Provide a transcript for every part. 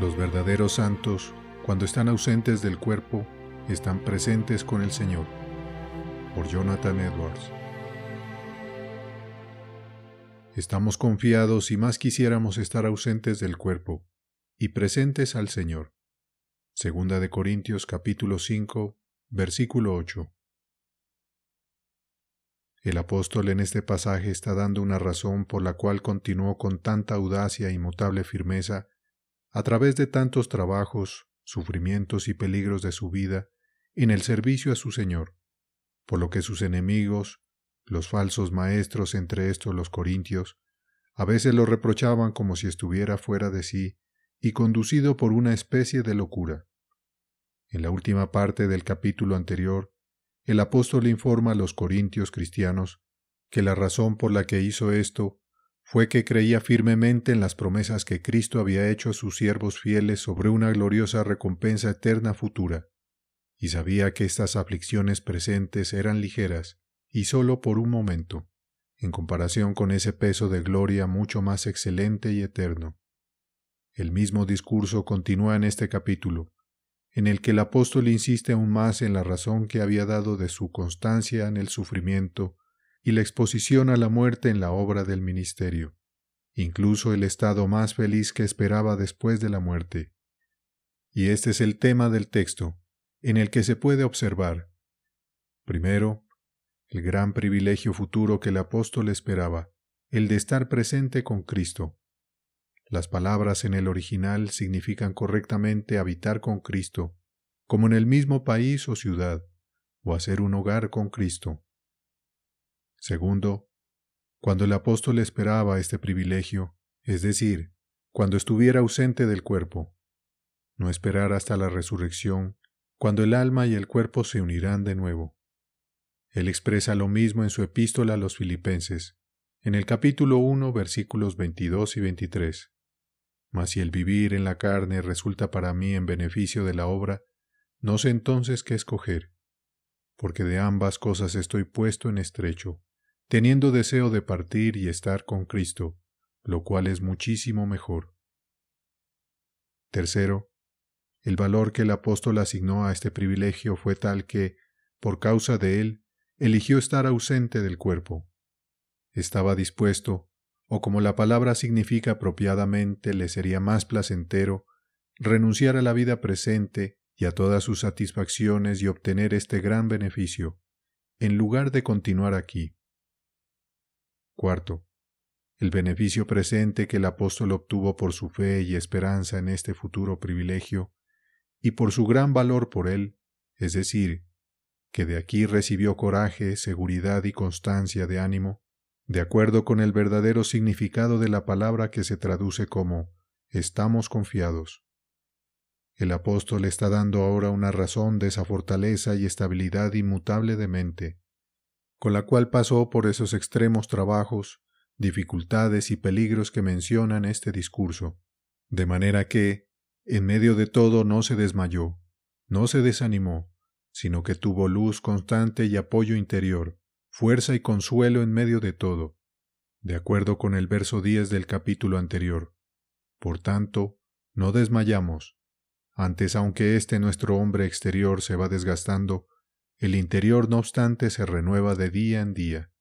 Los verdaderos santos, cuando están ausentes del cuerpo, están presentes con el Señor. Por Jonathan Edwards. Estamos confiados y más quisiéramos estar ausentes del cuerpo y presentes al Señor. Segunda de Corintios capítulo 5, versículo 8. El apóstol en este pasaje está dando una razón por la cual continuó con tanta audacia y e mutable firmeza a través de tantos trabajos, sufrimientos y peligros de su vida, en el servicio a su Señor, por lo que sus enemigos, los falsos maestros entre estos los corintios, a veces lo reprochaban como si estuviera fuera de sí y conducido por una especie de locura. En la última parte del capítulo anterior, el apóstol informa a los corintios cristianos que la razón por la que hizo esto fue que creía firmemente en las promesas que Cristo había hecho a sus siervos fieles sobre una gloriosa recompensa eterna futura, y sabía que estas aflicciones presentes eran ligeras, y sólo por un momento, en comparación con ese peso de gloria mucho más excelente y eterno. El mismo discurso continúa en este capítulo, en el que el apóstol insiste aún más en la razón que había dado de su constancia en el sufrimiento y la exposición a la muerte en la obra del ministerio, incluso el estado más feliz que esperaba después de la muerte. Y este es el tema del texto, en el que se puede observar, primero, el gran privilegio futuro que el apóstol esperaba, el de estar presente con Cristo. Las palabras en el original significan correctamente habitar con Cristo, como en el mismo país o ciudad, o hacer un hogar con Cristo. Segundo, cuando el apóstol esperaba este privilegio, es decir, cuando estuviera ausente del cuerpo. No esperar hasta la resurrección, cuando el alma y el cuerpo se unirán de nuevo. Él expresa lo mismo en su epístola a los filipenses, en el capítulo 1, versículos 22 y 23. Mas si el vivir en la carne resulta para mí en beneficio de la obra, no sé entonces qué escoger, porque de ambas cosas estoy puesto en estrecho teniendo deseo de partir y estar con Cristo, lo cual es muchísimo mejor. Tercero, el valor que el apóstol asignó a este privilegio fue tal que, por causa de él, eligió estar ausente del cuerpo. Estaba dispuesto, o como la palabra significa apropiadamente, le sería más placentero, renunciar a la vida presente y a todas sus satisfacciones y obtener este gran beneficio, en lugar de continuar aquí. Cuarto, el beneficio presente que el apóstol obtuvo por su fe y esperanza en este futuro privilegio, y por su gran valor por él, es decir, que de aquí recibió coraje, seguridad y constancia de ánimo, de acuerdo con el verdadero significado de la palabra que se traduce como estamos confiados. El apóstol está dando ahora una razón de esa fortaleza y estabilidad inmutable de mente, con la cual pasó por esos extremos trabajos, dificultades y peligros que mencionan este discurso, de manera que, en medio de todo, no se desmayó, no se desanimó, sino que tuvo luz constante y apoyo interior, fuerza y consuelo en medio de todo, de acuerdo con el verso 10 del capítulo anterior. Por tanto, no desmayamos, antes aunque este nuestro hombre exterior se va desgastando, el interior, no obstante, se renueva de día en día.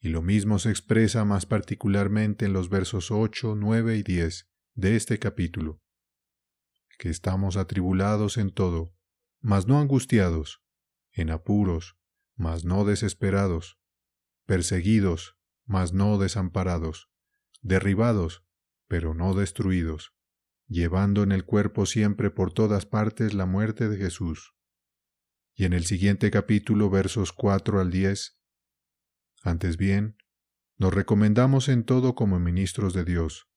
Y lo mismo se expresa más particularmente en los versos 8, 9 y 10 de este capítulo. Que estamos atribulados en todo, mas no angustiados, en apuros, mas no desesperados, perseguidos, mas no desamparados, derribados, pero no destruidos, llevando en el cuerpo siempre por todas partes la muerte de Jesús y en el siguiente capítulo versos 4 al 10. Antes bien, nos recomendamos en todo como ministros de Dios,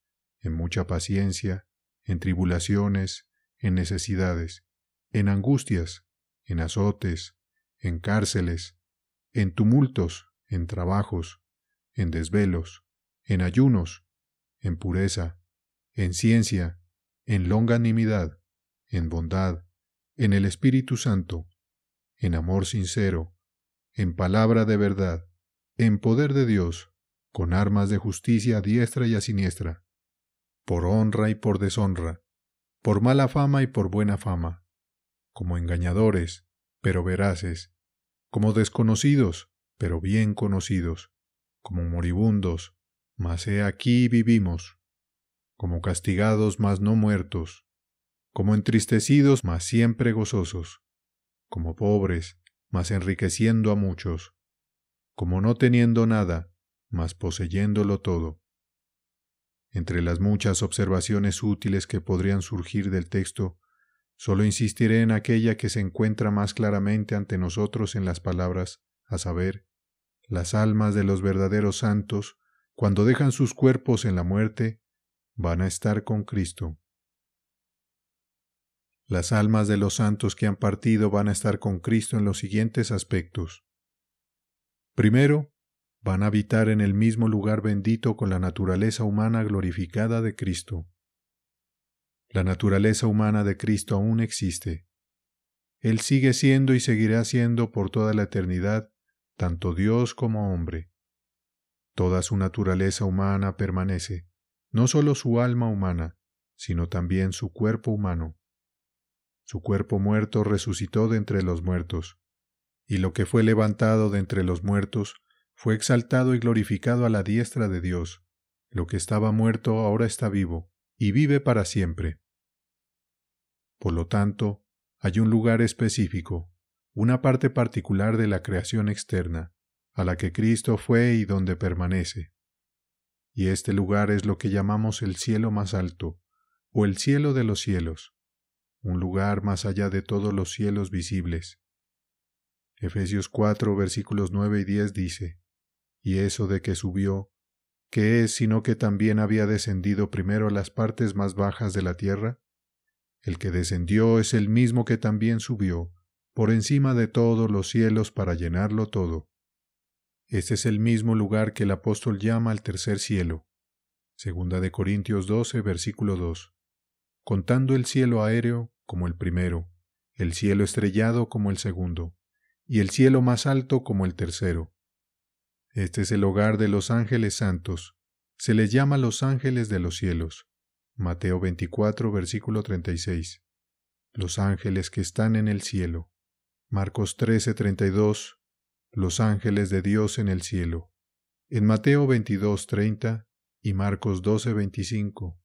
en mucha paciencia, en tribulaciones, en necesidades, en angustias, en azotes, en cárceles, en tumultos, en trabajos, en desvelos, en ayunos, en pureza, en ciencia, en longanimidad, en bondad, en el Espíritu Santo, en amor sincero, en palabra de verdad, en poder de Dios, con armas de justicia a diestra y a siniestra, por honra y por deshonra, por mala fama y por buena fama, como engañadores, pero veraces, como desconocidos, pero bien conocidos, como moribundos, mas he aquí vivimos, como castigados, mas no muertos, como entristecidos, mas siempre gozosos, como pobres, mas enriqueciendo a muchos, como no teniendo nada, mas poseyéndolo todo. Entre las muchas observaciones útiles que podrían surgir del texto, solo insistiré en aquella que se encuentra más claramente ante nosotros en las palabras, a saber, las almas de los verdaderos santos, cuando dejan sus cuerpos en la muerte, van a estar con Cristo. Las almas de los santos que han partido van a estar con Cristo en los siguientes aspectos. Primero, van a habitar en el mismo lugar bendito con la naturaleza humana glorificada de Cristo. La naturaleza humana de Cristo aún existe. Él sigue siendo y seguirá siendo por toda la eternidad, tanto Dios como hombre. Toda su naturaleza humana permanece, no solo su alma humana, sino también su cuerpo humano. Su cuerpo muerto resucitó de entre los muertos, y lo que fue levantado de entre los muertos fue exaltado y glorificado a la diestra de Dios. Lo que estaba muerto ahora está vivo, y vive para siempre. Por lo tanto, hay un lugar específico, una parte particular de la creación externa, a la que Cristo fue y donde permanece. Y este lugar es lo que llamamos el cielo más alto, o el cielo de los cielos un lugar más allá de todos los cielos visibles. Efesios 4 versículos 9 y 10 dice, Y eso de que subió, ¿qué es sino que también había descendido primero a las partes más bajas de la tierra? El que descendió es el mismo que también subió, por encima de todos los cielos para llenarlo todo. Este es el mismo lugar que el apóstol llama el tercer cielo. Segunda de Corintios 12, versículo 2. Contando el cielo aéreo, como el primero, el cielo estrellado como el segundo, y el cielo más alto como el tercero. Este es el hogar de los ángeles santos, se les llama los ángeles de los cielos. Mateo 24, versículo 36. Los ángeles que están en el cielo. Marcos 13, 32. Los ángeles de Dios en el cielo. En Mateo 22, 30 y Marcos 12, 25.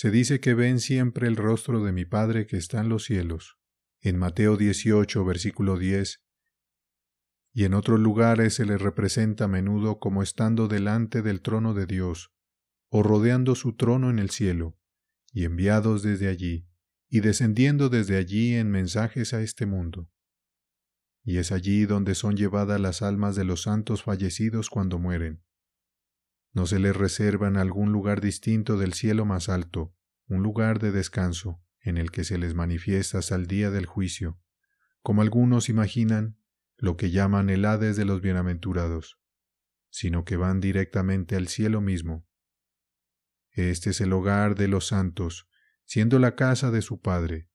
Se dice que ven siempre el rostro de mi Padre que está en los cielos, en Mateo 18, versículo 10, y en otros lugares se les representa a menudo como estando delante del trono de Dios, o rodeando su trono en el cielo, y enviados desde allí, y descendiendo desde allí en mensajes a este mundo. Y es allí donde son llevadas las almas de los santos fallecidos cuando mueren. No se les reservan algún lugar distinto del cielo más alto, un lugar de descanso, en el que se les manifiesta al día del juicio. Como algunos imaginan, lo que llaman el Hades de los bienaventurados, sino que van directamente al cielo mismo. Este es el hogar de los santos, siendo la casa de su Padre.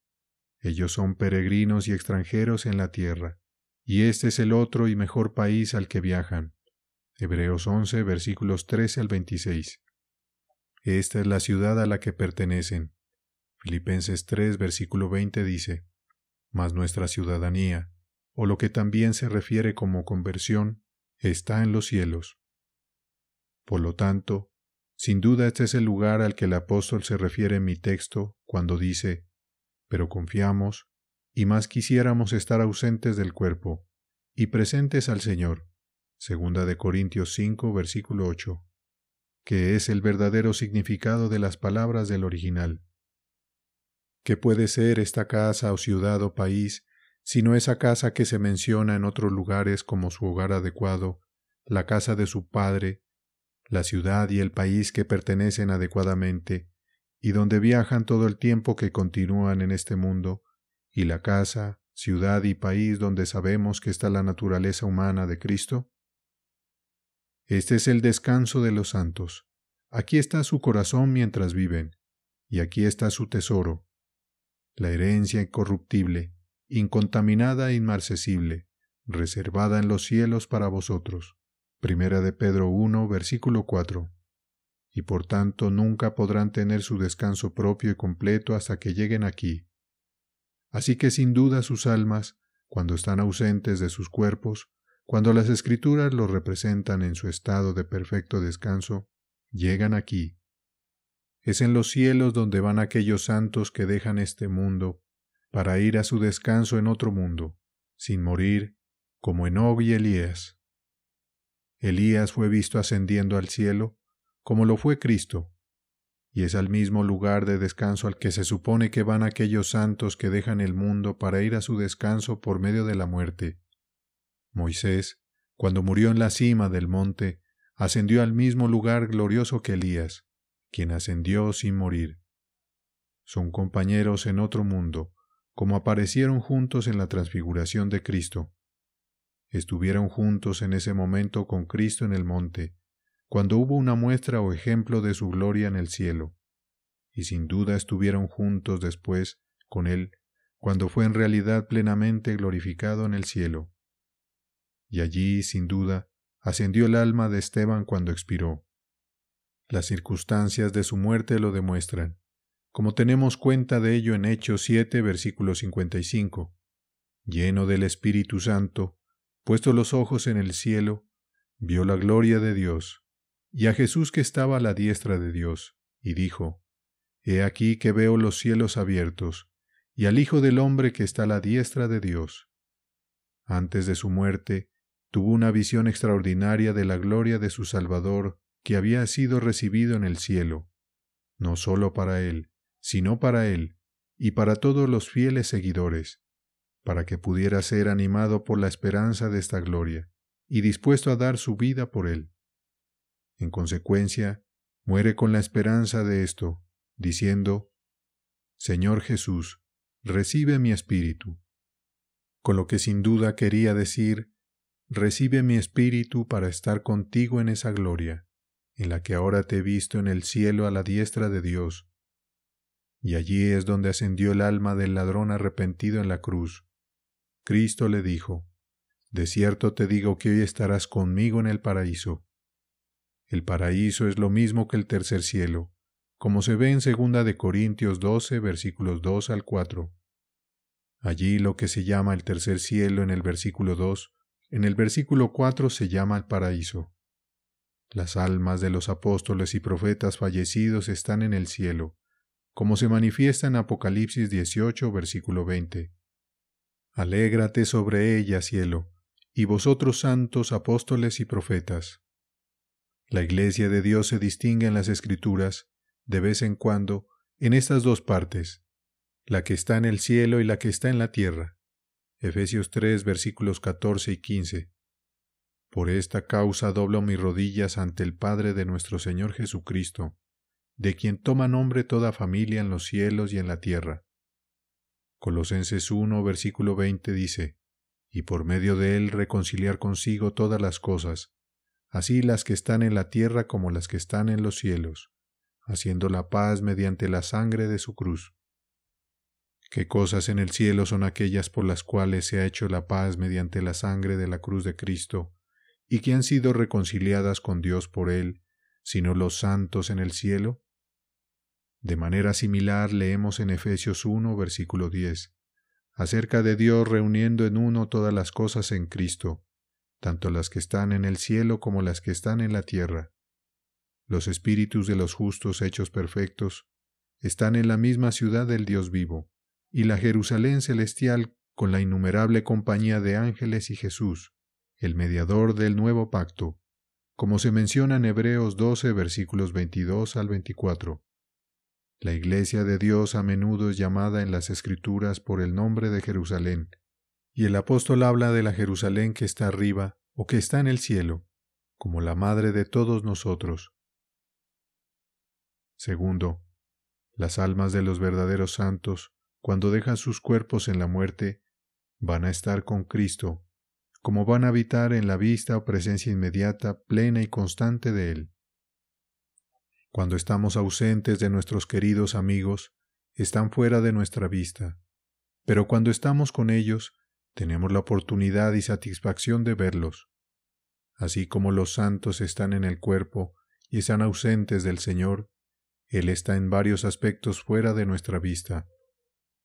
Ellos son peregrinos y extranjeros en la tierra, y este es el otro y mejor país al que viajan, Hebreos 11, versículos 13 al 26. Esta es la ciudad a la que pertenecen. Filipenses 3, versículo 20 dice, Mas nuestra ciudadanía, o lo que también se refiere como conversión, está en los cielos. Por lo tanto, sin duda este es el lugar al que el apóstol se refiere en mi texto cuando dice, pero confiamos, y más quisiéramos estar ausentes del cuerpo, y presentes al Señor. Segunda Corintios 5, versículo 8, que es el verdadero significado de las palabras del original. ¿Qué puede ser esta casa o ciudad o país, sino esa casa que se menciona en otros lugares como su hogar adecuado, la casa de su padre, la ciudad y el país que pertenecen adecuadamente, y donde viajan todo el tiempo que continúan en este mundo, y la casa, ciudad y país donde sabemos que está la naturaleza humana de Cristo? Este es el descanso de los santos. Aquí está su corazón mientras viven, y aquí está su tesoro. La herencia incorruptible, incontaminada e inmarcesible, reservada en los cielos para vosotros. Primera de Pedro 1, versículo 4. Y por tanto nunca podrán tener su descanso propio y completo hasta que lleguen aquí. Así que sin duda sus almas, cuando están ausentes de sus cuerpos, cuando las escrituras lo representan en su estado de perfecto descanso, llegan aquí. Es en los cielos donde van aquellos santos que dejan este mundo para ir a su descanso en otro mundo, sin morir, como Enog y Elías. Elías fue visto ascendiendo al cielo, como lo fue Cristo, y es al mismo lugar de descanso al que se supone que van aquellos santos que dejan el mundo para ir a su descanso por medio de la muerte, Moisés, cuando murió en la cima del monte, ascendió al mismo lugar glorioso que Elías, quien ascendió sin morir. Son compañeros en otro mundo, como aparecieron juntos en la transfiguración de Cristo. Estuvieron juntos en ese momento con Cristo en el monte, cuando hubo una muestra o ejemplo de su gloria en el cielo, y sin duda estuvieron juntos después con Él, cuando fue en realidad plenamente glorificado en el cielo y allí, sin duda, ascendió el alma de Esteban cuando expiró. Las circunstancias de su muerte lo demuestran, como tenemos cuenta de ello en Hechos 7, versículo 55. Lleno del Espíritu Santo, puesto los ojos en el cielo, vio la gloria de Dios, y a Jesús que estaba a la diestra de Dios, y dijo, He aquí que veo los cielos abiertos, y al Hijo del hombre que está a la diestra de Dios. Antes de su muerte, tuvo una visión extraordinaria de la gloria de su Salvador, que había sido recibido en el cielo, no sólo para él, sino para él, y para todos los fieles seguidores, para que pudiera ser animado por la esperanza de esta gloria, y dispuesto a dar su vida por él. En consecuencia, muere con la esperanza de esto, diciendo, Señor Jesús, recibe mi espíritu. Con lo que sin duda quería decir recibe mi espíritu para estar contigo en esa gloria, en la que ahora te he visto en el cielo a la diestra de Dios. Y allí es donde ascendió el alma del ladrón arrepentido en la cruz. Cristo le dijo, De cierto te digo que hoy estarás conmigo en el paraíso. El paraíso es lo mismo que el tercer cielo, como se ve en segunda de Corintios 12 versículos 2 al 4. Allí lo que se llama el tercer cielo en el versículo 2 en el versículo 4 se llama el paraíso. Las almas de los apóstoles y profetas fallecidos están en el cielo, como se manifiesta en Apocalipsis 18, versículo 20. Alégrate sobre ella, cielo, y vosotros santos apóstoles y profetas. La Iglesia de Dios se distingue en las Escrituras, de vez en cuando, en estas dos partes, la que está en el cielo y la que está en la tierra. Efesios 3 versículos 14 y 15. Por esta causa doblo mis rodillas ante el Padre de nuestro Señor Jesucristo, de quien toma nombre toda familia en los cielos y en la tierra. Colosenses 1 versículo 20 dice, y por medio de él reconciliar consigo todas las cosas, así las que están en la tierra como las que están en los cielos, haciendo la paz mediante la sangre de su cruz. ¿Qué cosas en el cielo son aquellas por las cuales se ha hecho la paz mediante la sangre de la cruz de Cristo, y que han sido reconciliadas con Dios por él, sino los santos en el cielo? De manera similar leemos en Efesios 1, versículo 10, acerca de Dios reuniendo en uno todas las cosas en Cristo, tanto las que están en el cielo como las que están en la tierra. Los espíritus de los justos hechos perfectos están en la misma ciudad del Dios vivo y la Jerusalén celestial con la innumerable compañía de ángeles y Jesús, el mediador del nuevo pacto, como se menciona en Hebreos 12 versículos 22 al 24. La iglesia de Dios a menudo es llamada en las Escrituras por el nombre de Jerusalén, y el apóstol habla de la Jerusalén que está arriba o que está en el cielo, como la madre de todos nosotros. Segundo, las almas de los verdaderos santos cuando dejan sus cuerpos en la muerte, van a estar con Cristo, como van a habitar en la vista o presencia inmediata, plena y constante de Él. Cuando estamos ausentes de nuestros queridos amigos, están fuera de nuestra vista, pero cuando estamos con ellos, tenemos la oportunidad y satisfacción de verlos. Así como los santos están en el cuerpo y están ausentes del Señor, Él está en varios aspectos fuera de nuestra vista.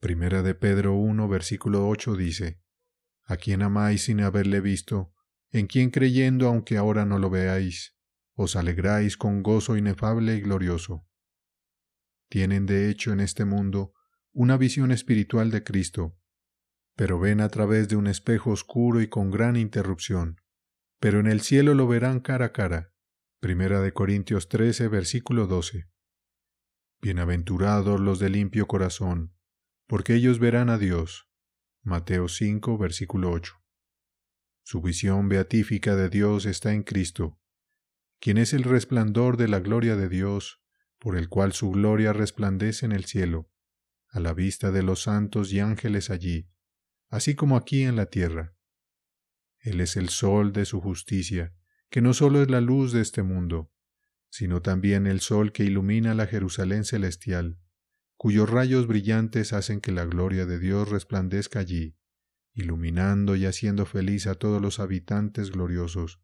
Primera de Pedro 1, versículo 8 dice, A quien amáis sin haberle visto, en quien creyendo aunque ahora no lo veáis, os alegráis con gozo inefable y glorioso. Tienen de hecho en este mundo una visión espiritual de Cristo, pero ven a través de un espejo oscuro y con gran interrupción, pero en el cielo lo verán cara a cara. Primera de Corintios 13, versículo 12. Bienaventurados los de limpio corazón, porque ellos verán a Dios. Mateo 5, versículo 8. Su visión beatífica de Dios está en Cristo, quien es el resplandor de la gloria de Dios, por el cual su gloria resplandece en el cielo, a la vista de los santos y ángeles allí, así como aquí en la tierra. Él es el sol de su justicia, que no solo es la luz de este mundo, sino también el sol que ilumina la Jerusalén celestial, cuyos rayos brillantes hacen que la gloria de Dios resplandezca allí, iluminando y haciendo feliz a todos los habitantes gloriosos.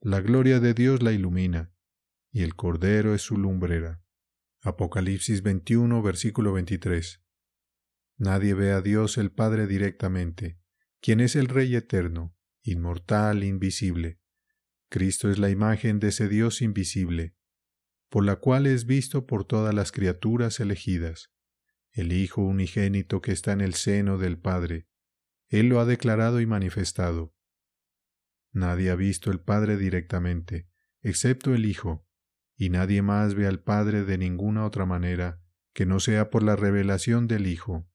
La gloria de Dios la ilumina, y el Cordero es su lumbrera. Apocalipsis 21, versículo 23. Nadie ve a Dios el Padre directamente, quien es el Rey eterno, inmortal, invisible. Cristo es la imagen de ese Dios invisible, por la cual es visto por todas las criaturas elegidas, el Hijo unigénito que está en el seno del Padre. Él lo ha declarado y manifestado. Nadie ha visto el Padre directamente, excepto el Hijo, y nadie más ve al Padre de ninguna otra manera que no sea por la revelación del Hijo.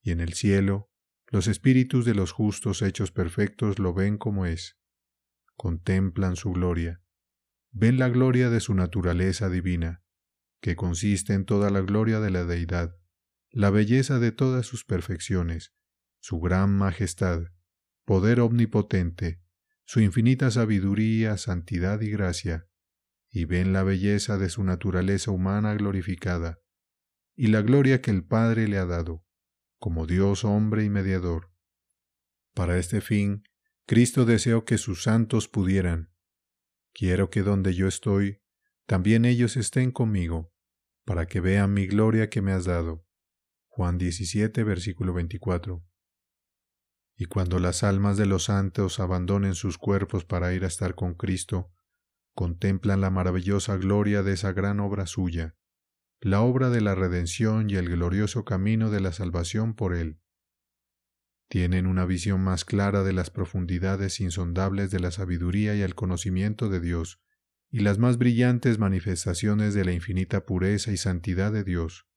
Y en el cielo, los espíritus de los justos hechos perfectos lo ven como es, contemplan su gloria, ven la gloria de su naturaleza divina, que consiste en toda la gloria de la deidad, la belleza de todas sus perfecciones, su gran majestad, poder omnipotente, su infinita sabiduría, santidad y gracia, y ven la belleza de su naturaleza humana glorificada, y la gloria que el Padre le ha dado, como Dios hombre y mediador. Para este fin, Cristo deseó que sus santos pudieran, Quiero que donde yo estoy, también ellos estén conmigo, para que vean mi gloria que me has dado. Juan 17, versículo 24. Y cuando las almas de los santos abandonen sus cuerpos para ir a estar con Cristo, contemplan la maravillosa gloria de esa gran obra suya, la obra de la redención y el glorioso camino de la salvación por Él tienen una visión más clara de las profundidades insondables de la sabiduría y el conocimiento de Dios, y las más brillantes manifestaciones de la infinita pureza y santidad de Dios.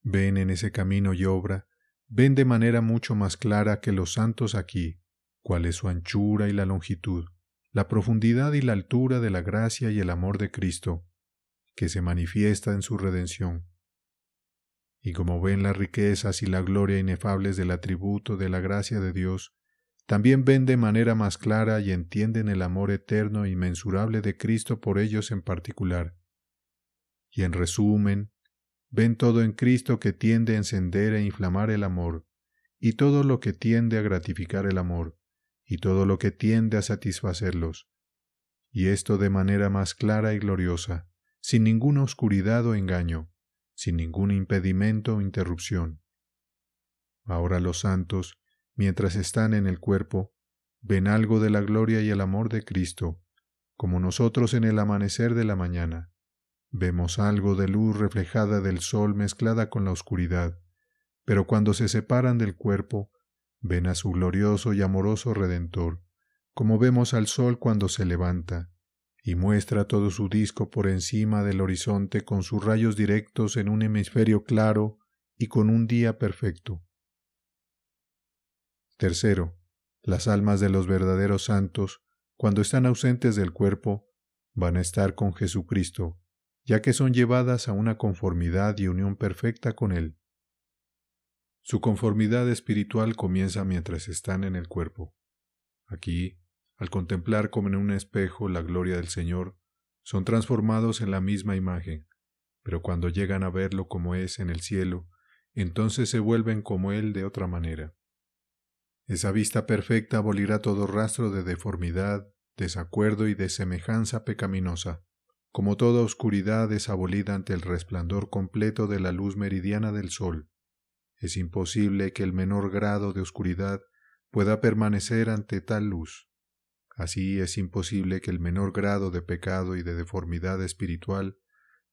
Ven en ese camino y obra, ven de manera mucho más clara que los santos aquí, cuál es su anchura y la longitud, la profundidad y la altura de la gracia y el amor de Cristo, que se manifiesta en su redención y como ven las riquezas y la gloria inefables del atributo de la gracia de Dios, también ven de manera más clara y entienden el amor eterno y e mensurable de Cristo por ellos en particular. Y en resumen, ven todo en Cristo que tiende a encender e inflamar el amor, y todo lo que tiende a gratificar el amor, y todo lo que tiende a satisfacerlos, y esto de manera más clara y gloriosa, sin ninguna oscuridad o engaño sin ningún impedimento o interrupción. Ahora los santos, mientras están en el cuerpo, ven algo de la gloria y el amor de Cristo, como nosotros en el amanecer de la mañana. Vemos algo de luz reflejada del sol mezclada con la oscuridad, pero cuando se separan del cuerpo, ven a su glorioso y amoroso Redentor, como vemos al sol cuando se levanta, y muestra todo su disco por encima del horizonte con sus rayos directos en un hemisferio claro y con un día perfecto. Tercero, las almas de los verdaderos santos, cuando están ausentes del cuerpo, van a estar con Jesucristo, ya que son llevadas a una conformidad y unión perfecta con Él. Su conformidad espiritual comienza mientras están en el cuerpo. Aquí al contemplar como en un espejo la gloria del Señor, son transformados en la misma imagen, pero cuando llegan a verlo como es en el cielo, entonces se vuelven como Él de otra manera. Esa vista perfecta abolirá todo rastro de deformidad, desacuerdo y de semejanza pecaminosa, como toda oscuridad es abolida ante el resplandor completo de la luz meridiana del sol. Es imposible que el menor grado de oscuridad pueda permanecer ante tal luz. Así es imposible que el menor grado de pecado y de deformidad espiritual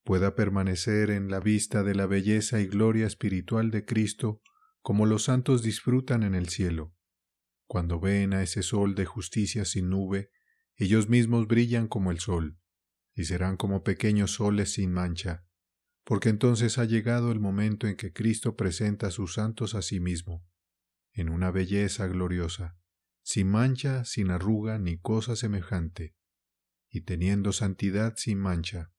pueda permanecer en la vista de la belleza y gloria espiritual de Cristo como los santos disfrutan en el cielo. Cuando ven a ese sol de justicia sin nube, ellos mismos brillan como el sol, y serán como pequeños soles sin mancha, porque entonces ha llegado el momento en que Cristo presenta a sus santos a sí mismo, en una belleza gloriosa sin mancha, sin arruga, ni cosa semejante, y teniendo santidad sin mancha.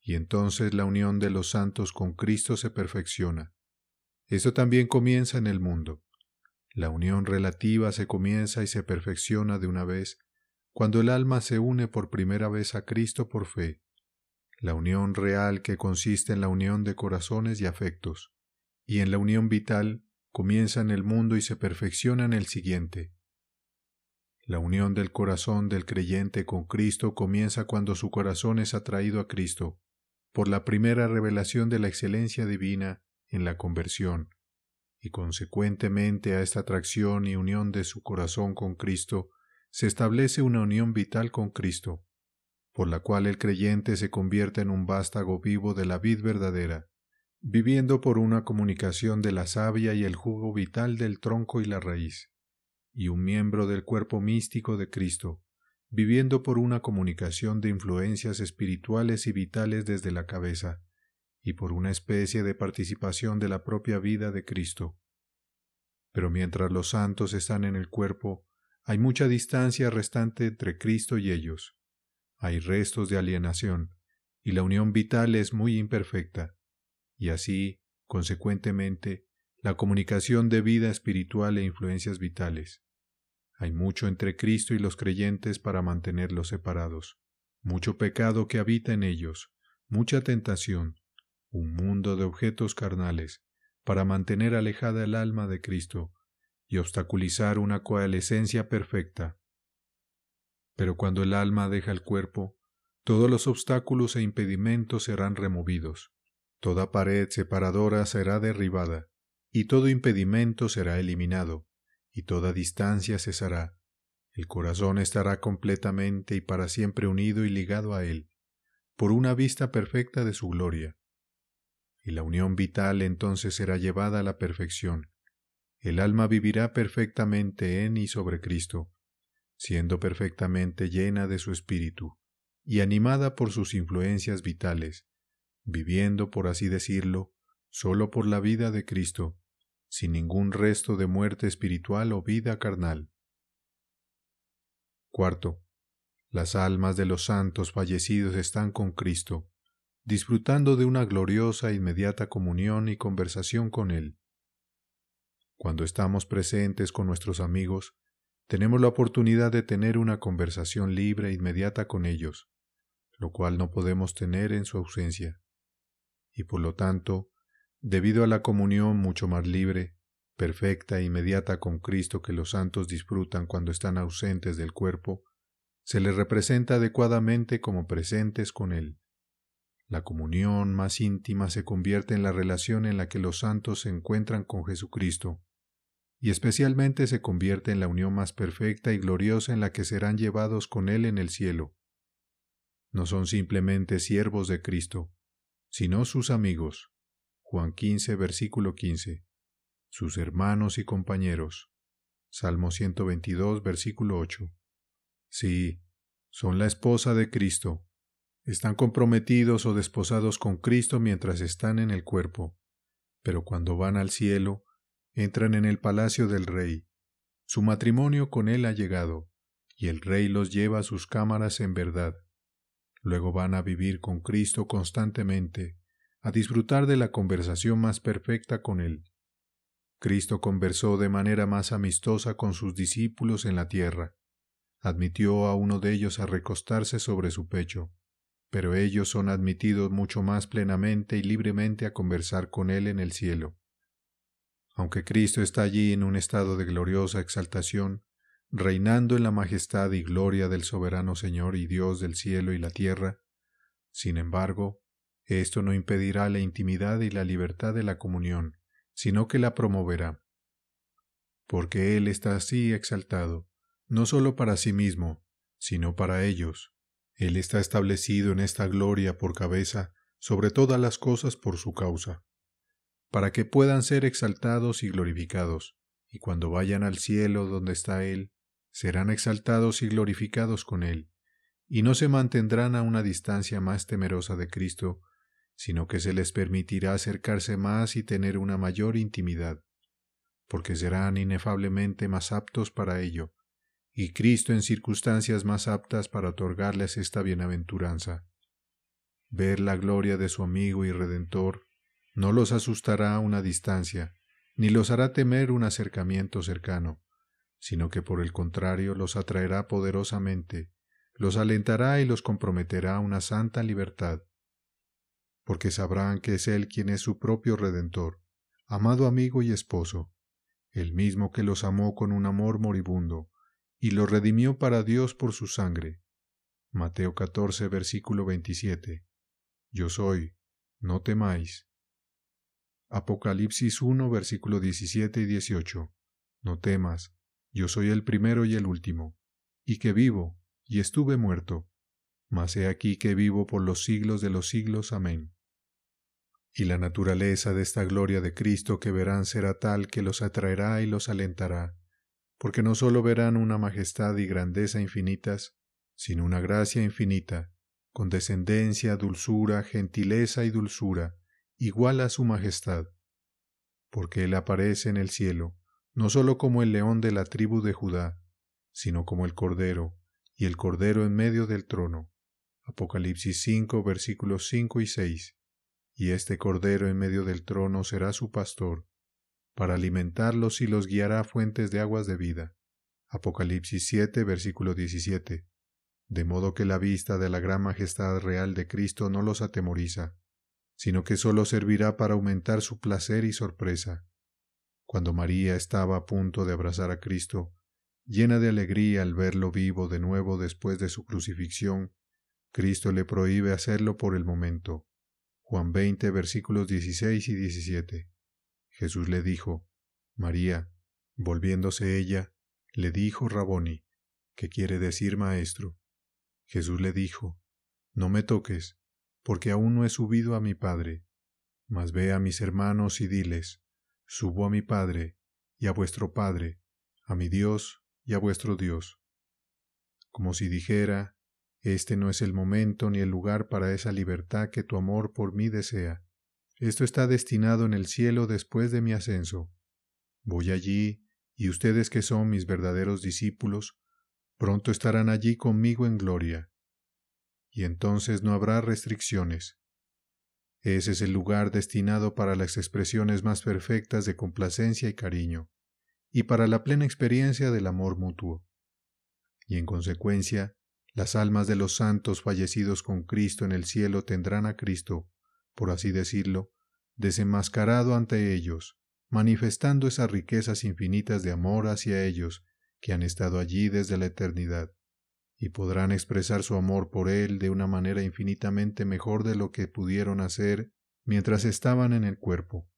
Y entonces la unión de los santos con Cristo se perfecciona. Esto también comienza en el mundo. La unión relativa se comienza y se perfecciona de una vez cuando el alma se une por primera vez a Cristo por fe, la unión real que consiste en la unión de corazones y afectos, y en la unión vital comienza en el mundo y se perfecciona en el siguiente, la unión del corazón del creyente con Cristo comienza cuando su corazón es atraído a Cristo, por la primera revelación de la excelencia divina en la conversión, y consecuentemente a esta atracción y unión de su corazón con Cristo, se establece una unión vital con Cristo, por la cual el creyente se convierte en un vástago vivo de la vid verdadera, viviendo por una comunicación de la savia y el jugo vital del tronco y la raíz y un miembro del cuerpo místico de Cristo, viviendo por una comunicación de influencias espirituales y vitales desde la cabeza, y por una especie de participación de la propia vida de Cristo. Pero mientras los santos están en el cuerpo, hay mucha distancia restante entre Cristo y ellos. Hay restos de alienación, y la unión vital es muy imperfecta, y así, consecuentemente, la comunicación de vida espiritual e influencias vitales. Hay mucho entre Cristo y los creyentes para mantenerlos separados, mucho pecado que habita en ellos, mucha tentación, un mundo de objetos carnales, para mantener alejada el alma de Cristo y obstaculizar una coalescencia perfecta. Pero cuando el alma deja el cuerpo, todos los obstáculos e impedimentos serán removidos, toda pared separadora será derribada, y todo impedimento será eliminado, y toda distancia cesará. El corazón estará completamente y para siempre unido y ligado a Él, por una vista perfecta de su gloria. Y la unión vital entonces será llevada a la perfección. El alma vivirá perfectamente en y sobre Cristo, siendo perfectamente llena de su espíritu y animada por sus influencias vitales, viviendo, por así decirlo, solo por la vida de Cristo, sin ningún resto de muerte espiritual o vida carnal. Cuarto, las almas de los santos fallecidos están con Cristo, disfrutando de una gloriosa e inmediata comunión y conversación con Él. Cuando estamos presentes con nuestros amigos, tenemos la oportunidad de tener una conversación libre e inmediata con ellos, lo cual no podemos tener en su ausencia. Y por lo tanto, debido a la comunión mucho más libre, perfecta e inmediata con Cristo que los santos disfrutan cuando están ausentes del cuerpo, se les representa adecuadamente como presentes con Él. La comunión más íntima se convierte en la relación en la que los santos se encuentran con Jesucristo, y especialmente se convierte en la unión más perfecta y gloriosa en la que serán llevados con Él en el cielo. No son simplemente siervos de Cristo, sino sus amigos. Juan 15, versículo 15. Sus hermanos y compañeros. Salmo 122, versículo 8. Sí, son la esposa de Cristo. Están comprometidos o desposados con Cristo mientras están en el cuerpo, pero cuando van al cielo, entran en el palacio del Rey. Su matrimonio con Él ha llegado, y el Rey los lleva a sus cámaras en verdad. Luego van a vivir con Cristo constantemente, a disfrutar de la conversación más perfecta con Él. Cristo conversó de manera más amistosa con sus discípulos en la tierra. Admitió a uno de ellos a recostarse sobre su pecho, pero ellos son admitidos mucho más plenamente y libremente a conversar con Él en el cielo. Aunque Cristo está allí en un estado de gloriosa exaltación, reinando en la majestad y gloria del soberano Señor y Dios del cielo y la tierra, sin embargo, esto no impedirá la intimidad y la libertad de la comunión, sino que la promoverá. Porque Él está así exaltado, no sólo para sí mismo, sino para ellos. Él está establecido en esta gloria por cabeza sobre todas las cosas por su causa, para que puedan ser exaltados y glorificados, y cuando vayan al cielo donde está Él, serán exaltados y glorificados con Él, y no se mantendrán a una distancia más temerosa de Cristo sino que se les permitirá acercarse más y tener una mayor intimidad, porque serán inefablemente más aptos para ello, y Cristo en circunstancias más aptas para otorgarles esta bienaventuranza. Ver la gloria de su amigo y redentor no los asustará a una distancia, ni los hará temer un acercamiento cercano, sino que por el contrario los atraerá poderosamente, los alentará y los comprometerá a una santa libertad porque sabrán que es Él quien es su propio Redentor, amado amigo y esposo, el mismo que los amó con un amor moribundo, y los redimió para Dios por su sangre. Mateo 14, versículo 27. Yo soy, no temáis. Apocalipsis 1, versículo 17 y 18. No temas, yo soy el primero y el último, y que vivo, y estuve muerto, mas he aquí que vivo por los siglos de los siglos. Amén y la naturaleza de esta gloria de Cristo que verán será tal que los atraerá y los alentará, porque no sólo verán una majestad y grandeza infinitas, sino una gracia infinita, con descendencia, dulzura, gentileza y dulzura, igual a su majestad. Porque Él aparece en el cielo, no sólo como el león de la tribu de Judá, sino como el cordero, y el cordero en medio del trono. Apocalipsis 5, versículos 5 y 6 y este Cordero en medio del trono será su pastor, para alimentarlos y los guiará a fuentes de aguas de vida. Apocalipsis 7, versículo 17. De modo que la vista de la gran majestad real de Cristo no los atemoriza, sino que sólo servirá para aumentar su placer y sorpresa. Cuando María estaba a punto de abrazar a Cristo, llena de alegría al verlo vivo de nuevo después de su crucifixión, Cristo le prohíbe hacerlo por el momento. Juan 20, versículos 16 y 17. Jesús le dijo, María, volviéndose ella, le dijo Raboni, que quiere decir maestro. Jesús le dijo, No me toques, porque aún no he subido a mi Padre. Mas ve a mis hermanos y diles, Subo a mi Padre, y a vuestro Padre, a mi Dios y a vuestro Dios. Como si dijera, este no es el momento ni el lugar para esa libertad que tu amor por mí desea. Esto está destinado en el cielo después de mi ascenso. Voy allí, y ustedes que son mis verdaderos discípulos, pronto estarán allí conmigo en gloria. Y entonces no habrá restricciones. Ese es el lugar destinado para las expresiones más perfectas de complacencia y cariño, y para la plena experiencia del amor mutuo. Y en consecuencia, las almas de los santos fallecidos con Cristo en el cielo tendrán a Cristo, por así decirlo, desenmascarado ante ellos, manifestando esas riquezas infinitas de amor hacia ellos que han estado allí desde la eternidad, y podrán expresar su amor por Él de una manera infinitamente mejor de lo que pudieron hacer mientras estaban en el cuerpo.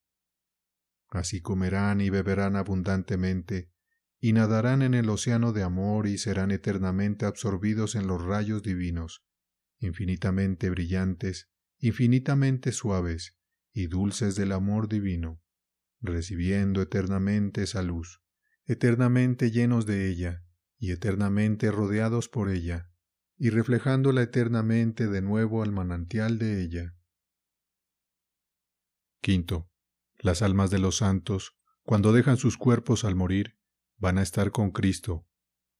Así comerán y beberán abundantemente, y nadarán en el océano de amor y serán eternamente absorbidos en los rayos divinos, infinitamente brillantes, infinitamente suaves y dulces del amor divino, recibiendo eternamente esa luz, eternamente llenos de ella, y eternamente rodeados por ella, y reflejándola eternamente de nuevo al manantial de ella. Quinto. Las almas de los santos, cuando dejan sus cuerpos al morir, van a estar con Cristo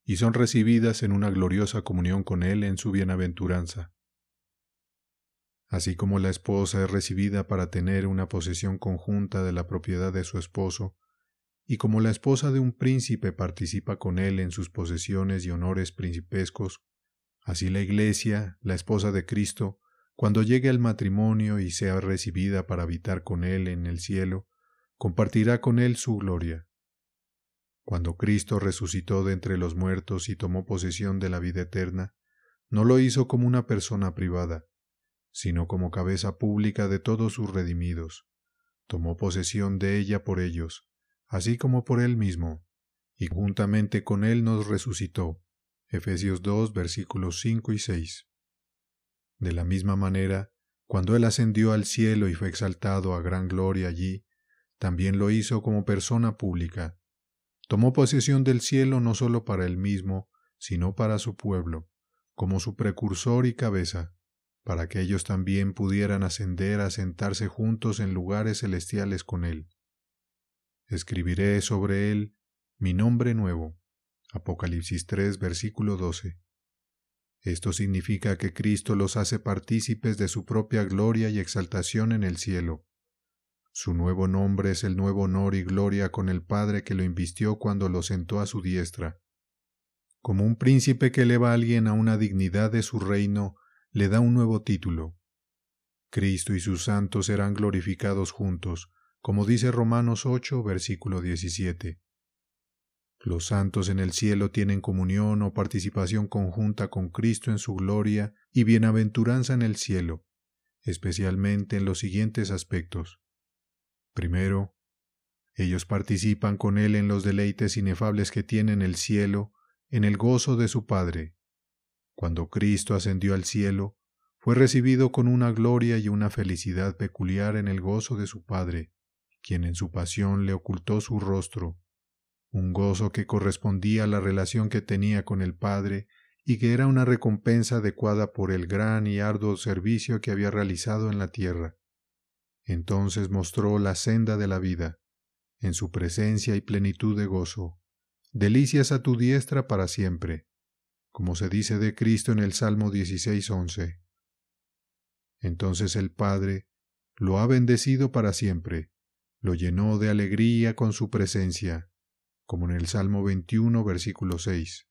y son recibidas en una gloriosa comunión con Él en su bienaventuranza. Así como la esposa es recibida para tener una posesión conjunta de la propiedad de su esposo, y como la esposa de un príncipe participa con él en sus posesiones y honores principescos, así la Iglesia, la esposa de Cristo, cuando llegue al matrimonio y sea recibida para habitar con él en el cielo, compartirá con él su gloria. Cuando Cristo resucitó de entre los muertos y tomó posesión de la vida eterna, no lo hizo como una persona privada, sino como cabeza pública de todos sus redimidos. Tomó posesión de ella por ellos, así como por él mismo, y juntamente con él nos resucitó. Efesios 2 versículos 5 y 6. De la misma manera, cuando él ascendió al cielo y fue exaltado a gran gloria allí, también lo hizo como persona pública, Tomó posesión del cielo no sólo para él mismo, sino para su pueblo, como su precursor y cabeza, para que ellos también pudieran ascender a sentarse juntos en lugares celestiales con él. Escribiré sobre él mi nombre nuevo. Apocalipsis 3, versículo 12. Esto significa que Cristo los hace partícipes de su propia gloria y exaltación en el cielo. Su nuevo nombre es el nuevo honor y gloria con el Padre que lo invistió cuando lo sentó a su diestra. Como un príncipe que eleva a alguien a una dignidad de su reino, le da un nuevo título. Cristo y sus santos serán glorificados juntos, como dice Romanos 8, versículo 17. Los santos en el cielo tienen comunión o participación conjunta con Cristo en su gloria y bienaventuranza en el cielo, especialmente en los siguientes aspectos. Primero, ellos participan con Él en los deleites inefables que tiene en el cielo, en el gozo de su Padre. Cuando Cristo ascendió al cielo, fue recibido con una gloria y una felicidad peculiar en el gozo de su Padre, quien en su pasión le ocultó su rostro, un gozo que correspondía a la relación que tenía con el Padre y que era una recompensa adecuada por el gran y arduo servicio que había realizado en la tierra. Entonces mostró la senda de la vida, en su presencia y plenitud de gozo, delicias a tu diestra para siempre, como se dice de Cristo en el Salmo 16.11. Entonces el Padre lo ha bendecido para siempre, lo llenó de alegría con su presencia, como en el Salmo 21, versículo 6.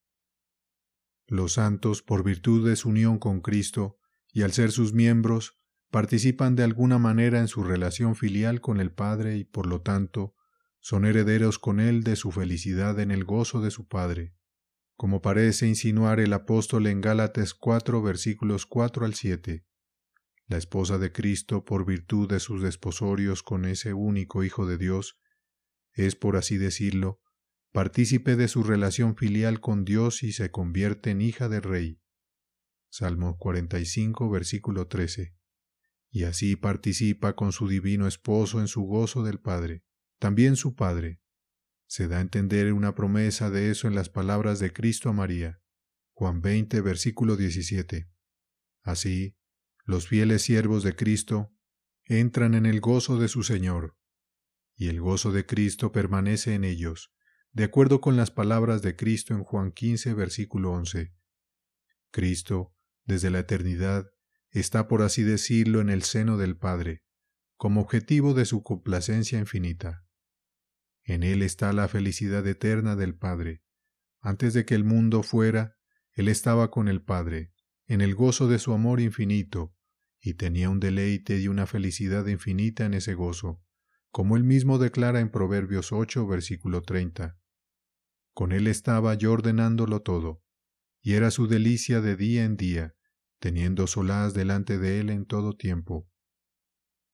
Los santos, por virtud de su unión con Cristo, y al ser sus miembros, participan de alguna manera en su relación filial con el Padre y por lo tanto son herederos con Él de su felicidad en el gozo de su Padre, como parece insinuar el apóstol en Gálatas 4 versículos 4 al 7. La esposa de Cristo, por virtud de sus desposorios con ese único Hijo de Dios, es, por así decirlo, partícipe de su relación filial con Dios y se convierte en hija del Rey. Salmo 45 versículo 13 y así participa con su divino esposo en su gozo del Padre, también su Padre. Se da a entender una promesa de eso en las palabras de Cristo a María. Juan 20, versículo 17. Así, los fieles siervos de Cristo entran en el gozo de su Señor, y el gozo de Cristo permanece en ellos, de acuerdo con las palabras de Cristo en Juan 15, versículo 11. Cristo, desde la eternidad, está por así decirlo en el seno del Padre, como objetivo de su complacencia infinita. En él está la felicidad eterna del Padre. Antes de que el mundo fuera, él estaba con el Padre, en el gozo de su amor infinito, y tenía un deleite y una felicidad infinita en ese gozo, como él mismo declara en Proverbios 8, versículo 30. Con él estaba yo ordenándolo todo, y era su delicia de día en día, teniendo solas delante de él en todo tiempo.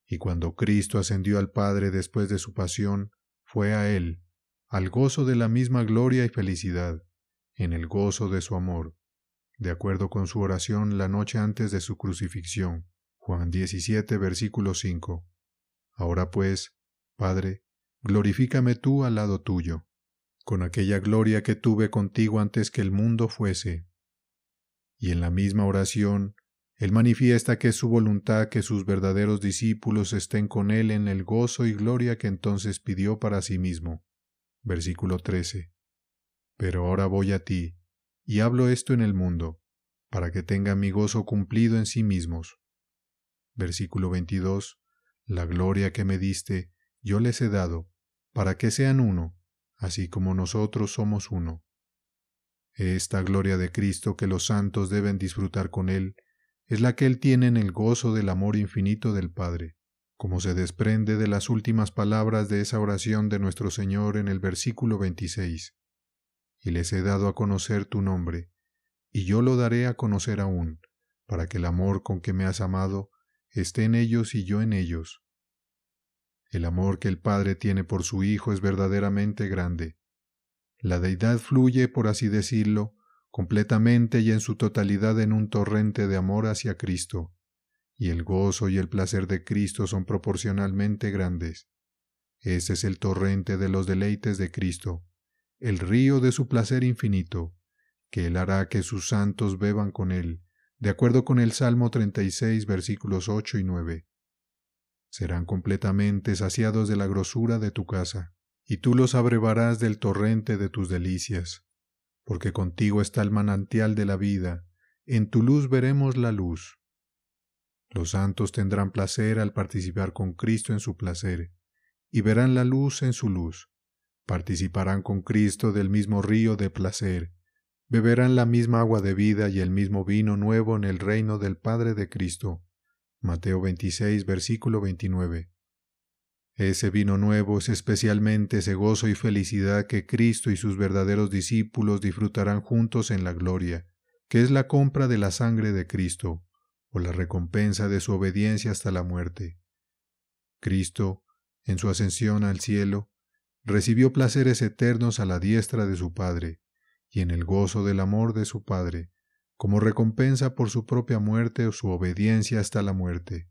Y cuando Cristo ascendió al Padre después de su pasión, fue a él, al gozo de la misma gloria y felicidad, en el gozo de su amor, de acuerdo con su oración la noche antes de su crucifixión. Juan 17, versículo 5. Ahora pues, Padre, glorifícame tú al lado tuyo, con aquella gloria que tuve contigo antes que el mundo fuese y en la misma oración, Él manifiesta que es su voluntad que sus verdaderos discípulos estén con Él en el gozo y gloria que entonces pidió para sí mismo. Versículo 13. Pero ahora voy a ti, y hablo esto en el mundo, para que tengan mi gozo cumplido en sí mismos. Versículo 22. La gloria que me diste, yo les he dado, para que sean uno, así como nosotros somos uno. Esta gloria de Cristo que los santos deben disfrutar con Él es la que Él tiene en el gozo del amor infinito del Padre, como se desprende de las últimas palabras de esa oración de nuestro Señor en el versículo 26. Y les he dado a conocer tu nombre, y yo lo daré a conocer aún, para que el amor con que me has amado esté en ellos y yo en ellos. El amor que el Padre tiene por su Hijo es verdaderamente grande, la deidad fluye, por así decirlo, completamente y en su totalidad en un torrente de amor hacia Cristo, y el gozo y el placer de Cristo son proporcionalmente grandes. Ese es el torrente de los deleites de Cristo, el río de su placer infinito, que Él hará que sus santos beban con Él, de acuerdo con el Salmo 36, versículos 8 y 9. Serán completamente saciados de la grosura de tu casa y tú los abrevarás del torrente de tus delicias, porque contigo está el manantial de la vida, en tu luz veremos la luz. Los santos tendrán placer al participar con Cristo en su placer, y verán la luz en su luz, participarán con Cristo del mismo río de placer, beberán la misma agua de vida y el mismo vino nuevo en el reino del Padre de Cristo. Mateo 26, versículo 29. Ese vino nuevo es especialmente ese gozo y felicidad que Cristo y sus verdaderos discípulos disfrutarán juntos en la gloria, que es la compra de la sangre de Cristo, o la recompensa de su obediencia hasta la muerte. Cristo, en su ascensión al cielo, recibió placeres eternos a la diestra de su Padre, y en el gozo del amor de su Padre, como recompensa por su propia muerte o su obediencia hasta la muerte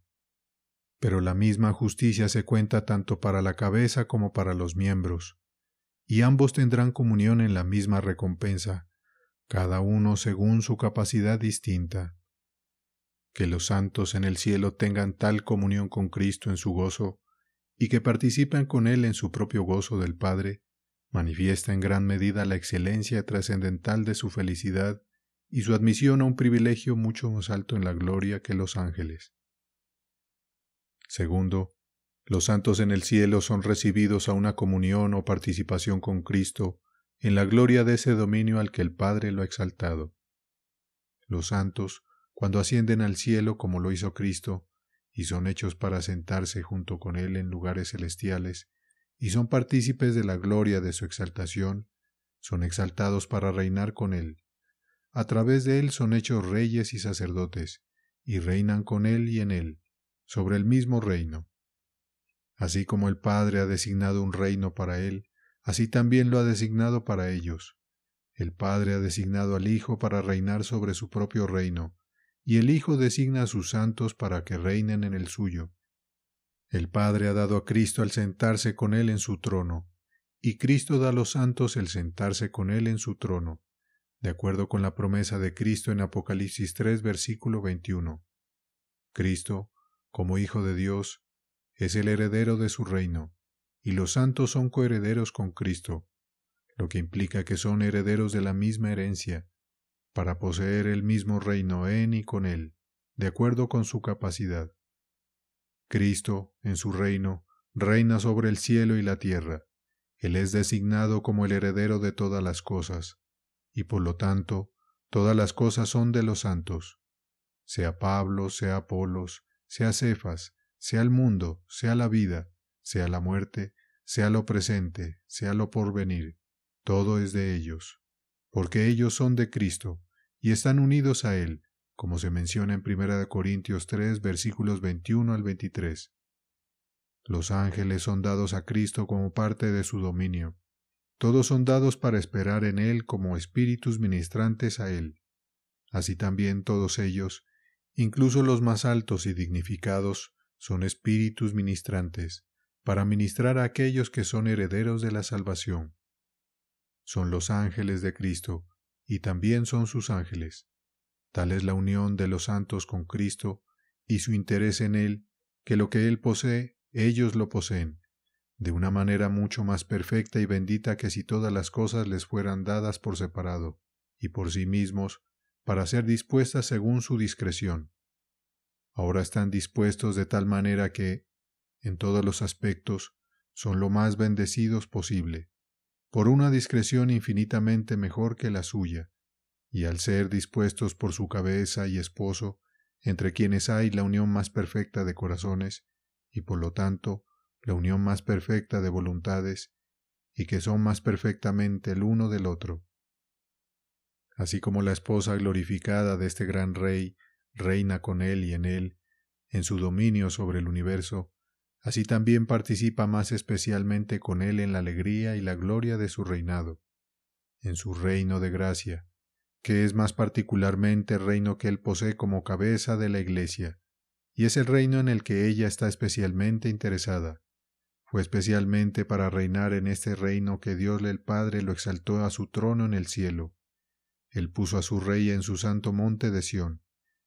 pero la misma justicia se cuenta tanto para la cabeza como para los miembros, y ambos tendrán comunión en la misma recompensa, cada uno según su capacidad distinta. Que los santos en el cielo tengan tal comunión con Cristo en su gozo, y que participen con Él en su propio gozo del Padre, manifiesta en gran medida la excelencia trascendental de su felicidad y su admisión a un privilegio mucho más alto en la gloria que los ángeles. Segundo, los santos en el cielo son recibidos a una comunión o participación con Cristo en la gloria de ese dominio al que el Padre lo ha exaltado. Los santos, cuando ascienden al cielo como lo hizo Cristo, y son hechos para sentarse junto con Él en lugares celestiales, y son partícipes de la gloria de su exaltación, son exaltados para reinar con Él. A través de Él son hechos reyes y sacerdotes, y reinan con Él y en Él sobre el mismo reino. Así como el Padre ha designado un reino para él, así también lo ha designado para ellos. El Padre ha designado al Hijo para reinar sobre su propio reino, y el Hijo designa a sus santos para que reinen en el suyo. El Padre ha dado a Cristo al sentarse con él en su trono, y Cristo da a los santos el sentarse con él en su trono, de acuerdo con la promesa de Cristo en Apocalipsis 3 versículo 21. Cristo como hijo de Dios, es el heredero de su reino, y los santos son coherederos con Cristo, lo que implica que son herederos de la misma herencia, para poseer el mismo reino en y con él, de acuerdo con su capacidad. Cristo, en su reino, reina sobre el cielo y la tierra. Él es designado como el heredero de todas las cosas, y por lo tanto, todas las cosas son de los santos, sea Pablo, sea Apolos, sea Cefas, sea el mundo, sea la vida, sea la muerte, sea lo presente, sea lo porvenir, todo es de ellos, porque ellos son de Cristo y están unidos a Él, como se menciona en 1 Corintios 3 versículos 21 al 23. Los ángeles son dados a Cristo como parte de su dominio. Todos son dados para esperar en Él como espíritus ministrantes a Él. Así también todos ellos, Incluso los más altos y dignificados son espíritus ministrantes para ministrar a aquellos que son herederos de la salvación. Son los ángeles de Cristo y también son sus ángeles. Tal es la unión de los santos con Cristo y su interés en Él, que lo que Él posee, ellos lo poseen, de una manera mucho más perfecta y bendita que si todas las cosas les fueran dadas por separado, y por sí mismos para ser dispuestas según su discreción. Ahora están dispuestos de tal manera que, en todos los aspectos, son lo más bendecidos posible, por una discreción infinitamente mejor que la suya, y al ser dispuestos por su cabeza y esposo, entre quienes hay la unión más perfecta de corazones, y por lo tanto, la unión más perfecta de voluntades, y que son más perfectamente el uno del otro así como la esposa glorificada de este gran rey reina con él y en él, en su dominio sobre el universo, así también participa más especialmente con él en la alegría y la gloria de su reinado, en su reino de gracia, que es más particularmente el reino que él posee como cabeza de la Iglesia, y es el reino en el que ella está especialmente interesada. Fue especialmente para reinar en este reino que Dios el Padre lo exaltó a su trono en el cielo, él puso a su rey en su santo monte de Sión,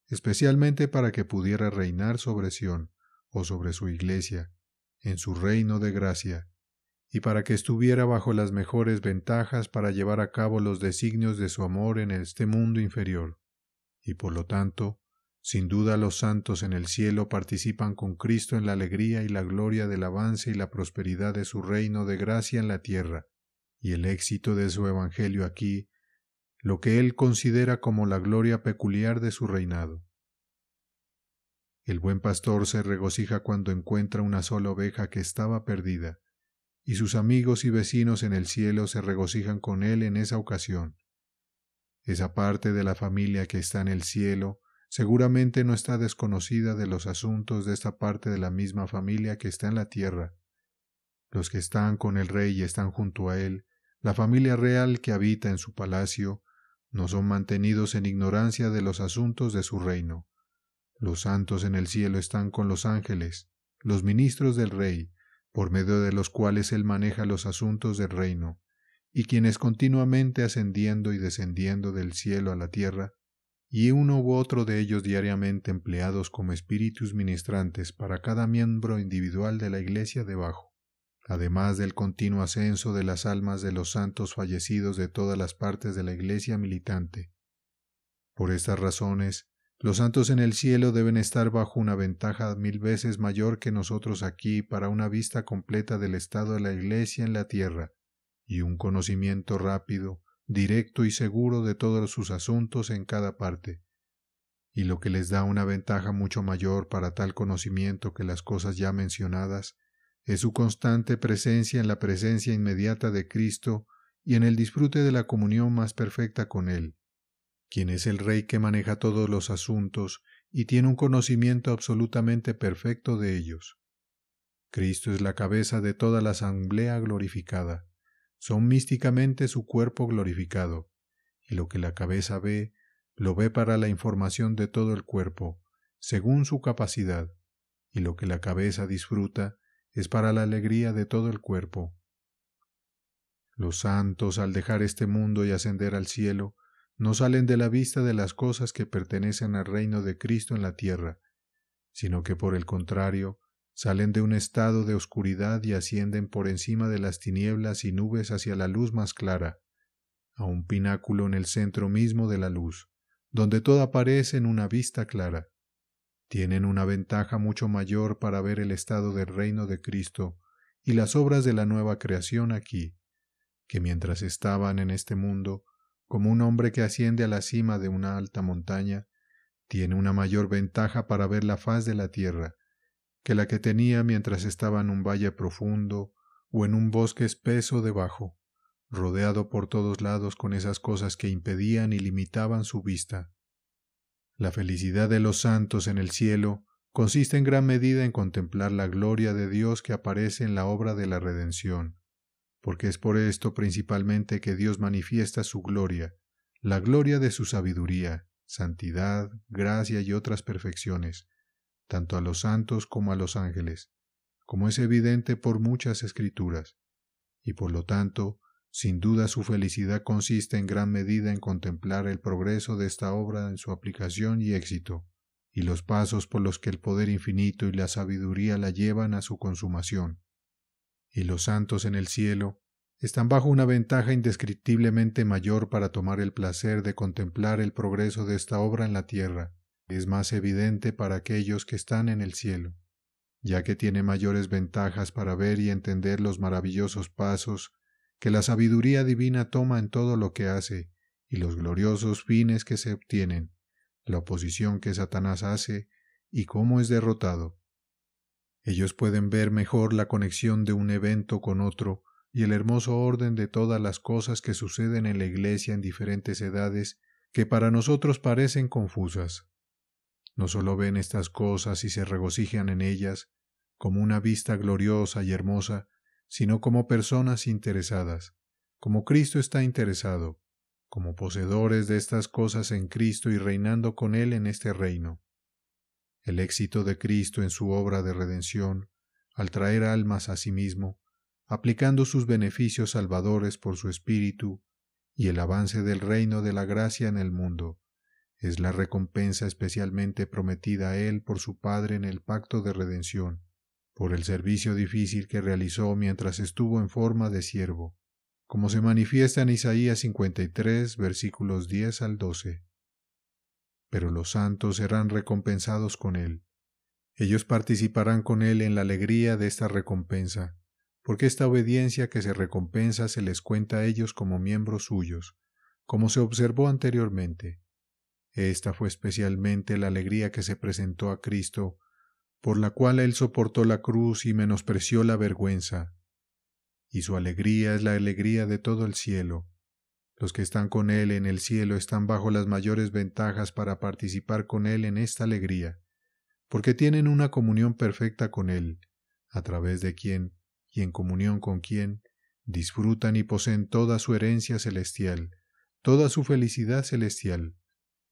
especialmente para que pudiera reinar sobre Sión o sobre su iglesia, en su reino de gracia, y para que estuviera bajo las mejores ventajas para llevar a cabo los designios de su amor en este mundo inferior. Y por lo tanto, sin duda los santos en el cielo participan con Cristo en la alegría y la gloria del avance y la prosperidad de su reino de gracia en la tierra, y el éxito de su Evangelio aquí lo que él considera como la gloria peculiar de su reinado. El buen pastor se regocija cuando encuentra una sola oveja que estaba perdida, y sus amigos y vecinos en el cielo se regocijan con él en esa ocasión. Esa parte de la familia que está en el cielo seguramente no está desconocida de los asuntos de esta parte de la misma familia que está en la tierra. Los que están con el rey y están junto a él, la familia real que habita en su palacio, no son mantenidos en ignorancia de los asuntos de su reino. Los santos en el cielo están con los ángeles, los ministros del Rey, por medio de los cuales Él maneja los asuntos del reino, y quienes continuamente ascendiendo y descendiendo del cielo a la tierra, y uno u otro de ellos diariamente empleados como espíritus ministrantes para cada miembro individual de la Iglesia debajo además del continuo ascenso de las almas de los santos fallecidos de todas las partes de la Iglesia militante. Por estas razones, los santos en el cielo deben estar bajo una ventaja mil veces mayor que nosotros aquí para una vista completa del estado de la Iglesia en la tierra, y un conocimiento rápido, directo y seguro de todos sus asuntos en cada parte, y lo que les da una ventaja mucho mayor para tal conocimiento que las cosas ya mencionadas, es su constante presencia en la presencia inmediata de Cristo y en el disfrute de la comunión más perfecta con Él, quien es el Rey que maneja todos los asuntos y tiene un conocimiento absolutamente perfecto de ellos. Cristo es la cabeza de toda la asamblea glorificada, son místicamente su cuerpo glorificado, y lo que la cabeza ve, lo ve para la información de todo el cuerpo, según su capacidad, y lo que la cabeza disfruta, es para la alegría de todo el cuerpo. Los santos, al dejar este mundo y ascender al cielo, no salen de la vista de las cosas que pertenecen al reino de Cristo en la tierra, sino que por el contrario, salen de un estado de oscuridad y ascienden por encima de las tinieblas y nubes hacia la luz más clara, a un pináculo en el centro mismo de la luz, donde todo aparece en una vista clara tienen una ventaja mucho mayor para ver el estado del reino de Cristo y las obras de la nueva creación aquí, que mientras estaban en este mundo, como un hombre que asciende a la cima de una alta montaña, tiene una mayor ventaja para ver la faz de la tierra, que la que tenía mientras estaba en un valle profundo o en un bosque espeso debajo, rodeado por todos lados con esas cosas que impedían y limitaban su vista. La felicidad de los santos en el cielo consiste en gran medida en contemplar la gloria de Dios que aparece en la obra de la redención, porque es por esto principalmente que Dios manifiesta su gloria, la gloria de su sabiduría, santidad, gracia y otras perfecciones, tanto a los santos como a los ángeles, como es evidente por muchas escrituras, y por lo tanto sin duda su felicidad consiste en gran medida en contemplar el progreso de esta obra en su aplicación y éxito, y los pasos por los que el poder infinito y la sabiduría la llevan a su consumación. Y los santos en el cielo están bajo una ventaja indescriptiblemente mayor para tomar el placer de contemplar el progreso de esta obra en la tierra, es más evidente para aquellos que están en el cielo, ya que tiene mayores ventajas para ver y entender los maravillosos pasos que la sabiduría divina toma en todo lo que hace, y los gloriosos fines que se obtienen, la oposición que Satanás hace, y cómo es derrotado. Ellos pueden ver mejor la conexión de un evento con otro, y el hermoso orden de todas las cosas que suceden en la Iglesia en diferentes edades, que para nosotros parecen confusas. No solo ven estas cosas y se regocijan en ellas, como una vista gloriosa y hermosa, sino como personas interesadas, como Cristo está interesado, como poseedores de estas cosas en Cristo y reinando con Él en este reino. El éxito de Cristo en su obra de redención, al traer almas a sí mismo, aplicando sus beneficios salvadores por su Espíritu, y el avance del reino de la gracia en el mundo, es la recompensa especialmente prometida a Él por su Padre en el pacto de redención, por el servicio difícil que realizó mientras estuvo en forma de siervo, como se manifiesta en Isaías 53, versículos 10 al 12. Pero los santos serán recompensados con él. Ellos participarán con él en la alegría de esta recompensa, porque esta obediencia que se recompensa se les cuenta a ellos como miembros suyos, como se observó anteriormente. Esta fue especialmente la alegría que se presentó a Cristo por la cual él soportó la cruz y menospreció la vergüenza. Y su alegría es la alegría de todo el cielo. Los que están con él en el cielo están bajo las mayores ventajas para participar con él en esta alegría, porque tienen una comunión perfecta con él, a través de quien, y en comunión con quien, disfrutan y poseen toda su herencia celestial, toda su felicidad celestial,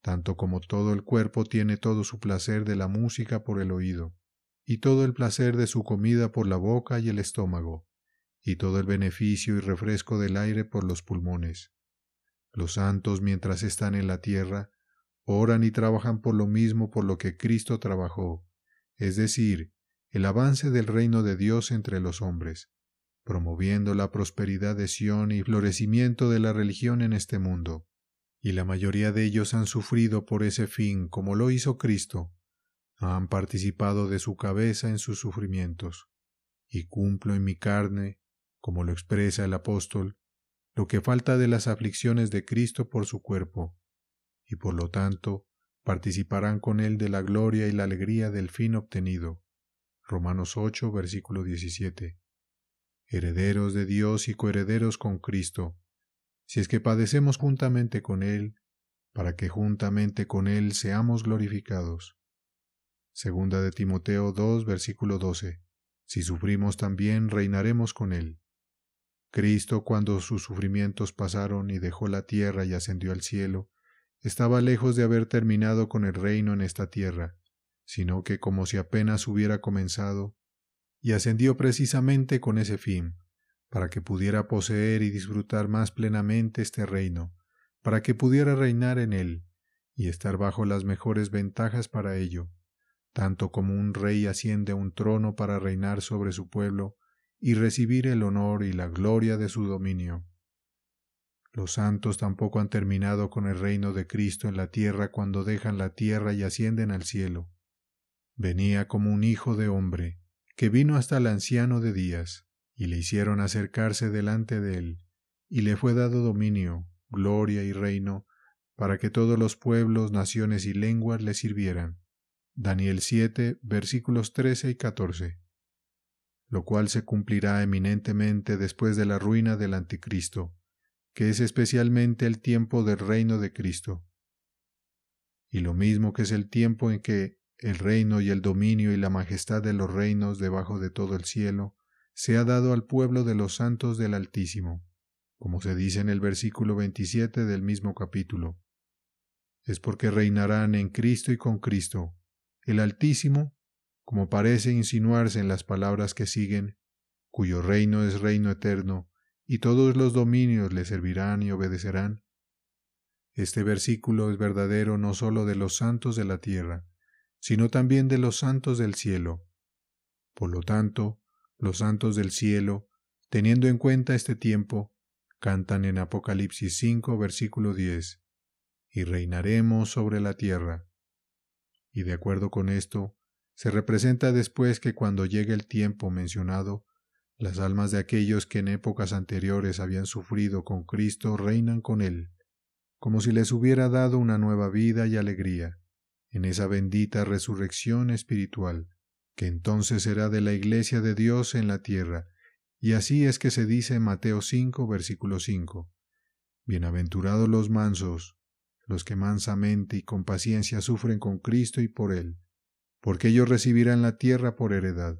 tanto como todo el cuerpo tiene todo su placer de la música por el oído y todo el placer de su comida por la boca y el estómago, y todo el beneficio y refresco del aire por los pulmones. Los santos, mientras están en la tierra, oran y trabajan por lo mismo por lo que Cristo trabajó, es decir, el avance del reino de Dios entre los hombres, promoviendo la prosperidad de Sión y florecimiento de la religión en este mundo. Y la mayoría de ellos han sufrido por ese fin, como lo hizo Cristo, han participado de su cabeza en sus sufrimientos, y cumplo en mi carne, como lo expresa el apóstol, lo que falta de las aflicciones de Cristo por su cuerpo, y por lo tanto participarán con él de la gloria y la alegría del fin obtenido. Romanos 8, versículo 17. Herederos de Dios y coherederos con Cristo, si es que padecemos juntamente con Él, para que juntamente con Él seamos glorificados. Segunda de Timoteo 2, versículo 12. Si sufrimos también, reinaremos con Él. Cristo, cuando sus sufrimientos pasaron y dejó la tierra y ascendió al cielo, estaba lejos de haber terminado con el reino en esta tierra, sino que como si apenas hubiera comenzado, y ascendió precisamente con ese fin, para que pudiera poseer y disfrutar más plenamente este reino, para que pudiera reinar en él, y estar bajo las mejores ventajas para ello tanto como un rey asciende a un trono para reinar sobre su pueblo y recibir el honor y la gloria de su dominio. Los santos tampoco han terminado con el reino de Cristo en la tierra cuando dejan la tierra y ascienden al cielo. Venía como un hijo de hombre, que vino hasta el anciano de días, y le hicieron acercarse delante de él, y le fue dado dominio, gloria y reino, para que todos los pueblos, naciones y lenguas le sirvieran. Daniel 7, versículos 13 y 14, lo cual se cumplirá eminentemente después de la ruina del anticristo, que es especialmente el tiempo del reino de Cristo. Y lo mismo que es el tiempo en que el reino y el dominio y la majestad de los reinos debajo de todo el cielo se ha dado al pueblo de los santos del Altísimo, como se dice en el versículo 27 del mismo capítulo. Es porque reinarán en Cristo y con Cristo, el Altísimo, como parece insinuarse en las palabras que siguen, cuyo reino es reino eterno, y todos los dominios le servirán y obedecerán. Este versículo es verdadero no sólo de los santos de la tierra, sino también de los santos del cielo. Por lo tanto, los santos del cielo, teniendo en cuenta este tiempo, cantan en Apocalipsis 5, versículo 10, y reinaremos sobre la tierra y de acuerdo con esto, se representa después que cuando llegue el tiempo mencionado, las almas de aquellos que en épocas anteriores habían sufrido con Cristo reinan con Él, como si les hubiera dado una nueva vida y alegría, en esa bendita resurrección espiritual, que entonces será de la Iglesia de Dios en la tierra, y así es que se dice en Mateo 5, versículo 5. Bienaventurados los mansos, los que mansamente y con paciencia sufren con Cristo y por Él, porque ellos recibirán la tierra por heredad.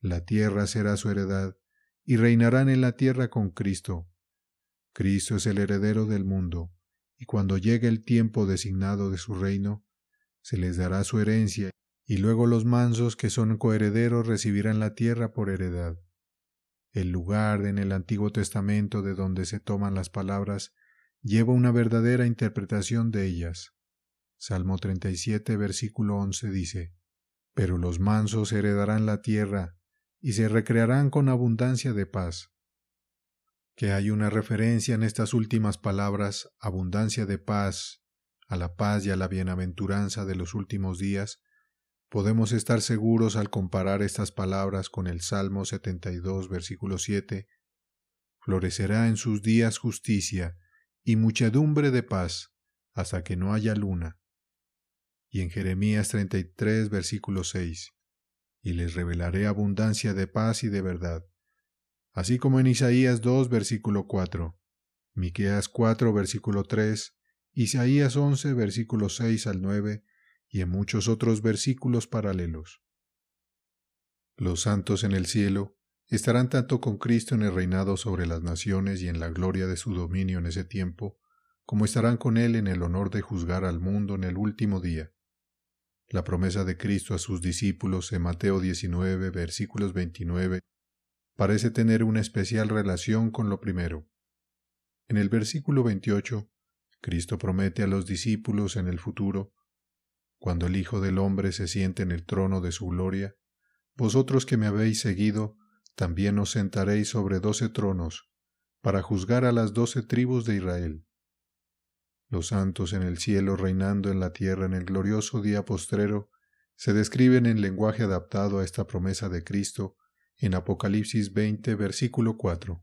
La tierra será su heredad, y reinarán en la tierra con Cristo. Cristo es el heredero del mundo, y cuando llegue el tiempo designado de su reino, se les dará su herencia, y luego los mansos que son coherederos recibirán la tierra por heredad. El lugar en el Antiguo Testamento de donde se toman las palabras lleva una verdadera interpretación de ellas. Salmo 37, versículo 11 dice, Pero los mansos heredarán la tierra y se recrearán con abundancia de paz. Que hay una referencia en estas últimas palabras, abundancia de paz, a la paz y a la bienaventuranza de los últimos días, podemos estar seguros al comparar estas palabras con el Salmo 72, versículo 7, Florecerá en sus días justicia, y muchedumbre de paz, hasta que no haya luna. Y en Jeremías 33, versículo 6, y les revelaré abundancia de paz y de verdad. Así como en Isaías 2, versículo 4, Miqueas 4, versículo 3, Isaías 11, versículo 6 al 9, y en muchos otros versículos paralelos. Los santos en el cielo estarán tanto con Cristo en el reinado sobre las naciones y en la gloria de su dominio en ese tiempo, como estarán con Él en el honor de juzgar al mundo en el último día. La promesa de Cristo a sus discípulos en Mateo 19, versículos 29, parece tener una especial relación con lo primero. En el versículo 28, Cristo promete a los discípulos en el futuro, cuando el Hijo del Hombre se siente en el trono de su gloria, vosotros que me habéis seguido, también os sentaréis sobre doce tronos, para juzgar a las doce tribus de Israel. Los santos en el cielo reinando en la tierra en el glorioso día postrero se describen en lenguaje adaptado a esta promesa de Cristo en Apocalipsis 20, versículo 4.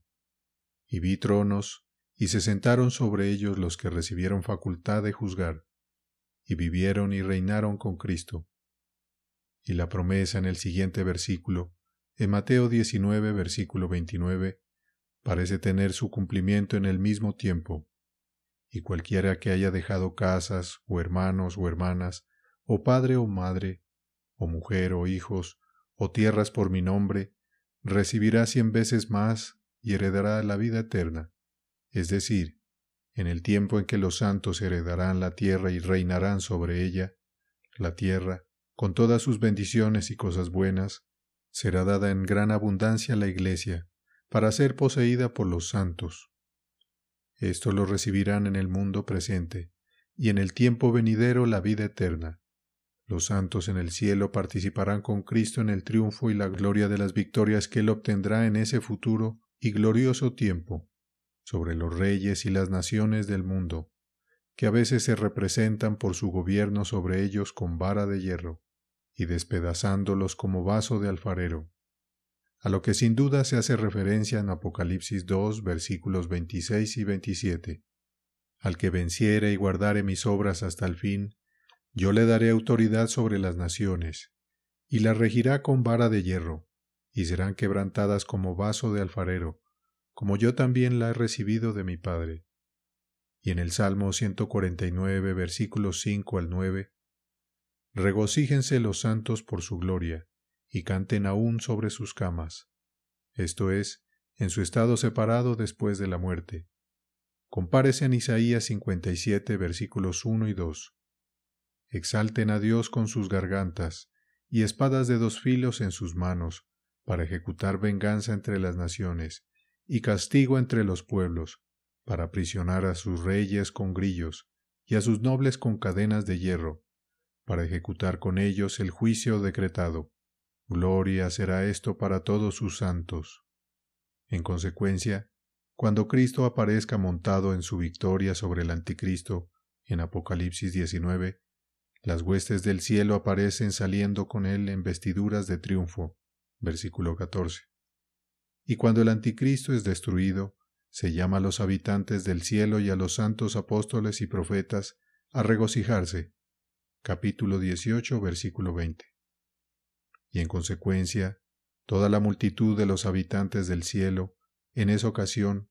Y vi tronos, y se sentaron sobre ellos los que recibieron facultad de juzgar, y vivieron y reinaron con Cristo. Y la promesa en el siguiente versículo, en Mateo 19, versículo 29, parece tener su cumplimiento en el mismo tiempo. Y cualquiera que haya dejado casas, o hermanos, o hermanas, o padre o madre, o mujer o hijos, o tierras por mi nombre, recibirá cien veces más y heredará la vida eterna. Es decir, en el tiempo en que los santos heredarán la tierra y reinarán sobre ella, la tierra, con todas sus bendiciones y cosas buenas, será dada en gran abundancia la Iglesia, para ser poseída por los santos. Esto lo recibirán en el mundo presente, y en el tiempo venidero la vida eterna. Los santos en el cielo participarán con Cristo en el triunfo y la gloria de las victorias que Él obtendrá en ese futuro y glorioso tiempo, sobre los reyes y las naciones del mundo, que a veces se representan por su gobierno sobre ellos con vara de hierro y despedazándolos como vaso de alfarero, a lo que sin duda se hace referencia en Apocalipsis 2 versículos 26 y 27. Al que venciere y guardare mis obras hasta el fin, yo le daré autoridad sobre las naciones, y las regirá con vara de hierro, y serán quebrantadas como vaso de alfarero, como yo también la he recibido de mi Padre. Y en el Salmo 149 versículos 5 al 9, Regocíjense los santos por su gloria, y canten aún sobre sus camas, esto es, en su estado separado después de la muerte. Compárese en Isaías 57, versículos 1 y 2. Exalten a Dios con sus gargantas, y espadas de dos filos en sus manos, para ejecutar venganza entre las naciones, y castigo entre los pueblos, para prisionar a sus reyes con grillos, y a sus nobles con cadenas de hierro, para ejecutar con ellos el juicio decretado. Gloria será esto para todos sus santos. En consecuencia, cuando Cristo aparezca montado en su victoria sobre el anticristo, en Apocalipsis 19, las huestes del cielo aparecen saliendo con él en vestiduras de triunfo. Versículo 14. Y cuando el anticristo es destruido, se llama a los habitantes del cielo y a los santos apóstoles y profetas a regocijarse capítulo 18, versículo 20. Y en consecuencia, toda la multitud de los habitantes del cielo, en esa ocasión,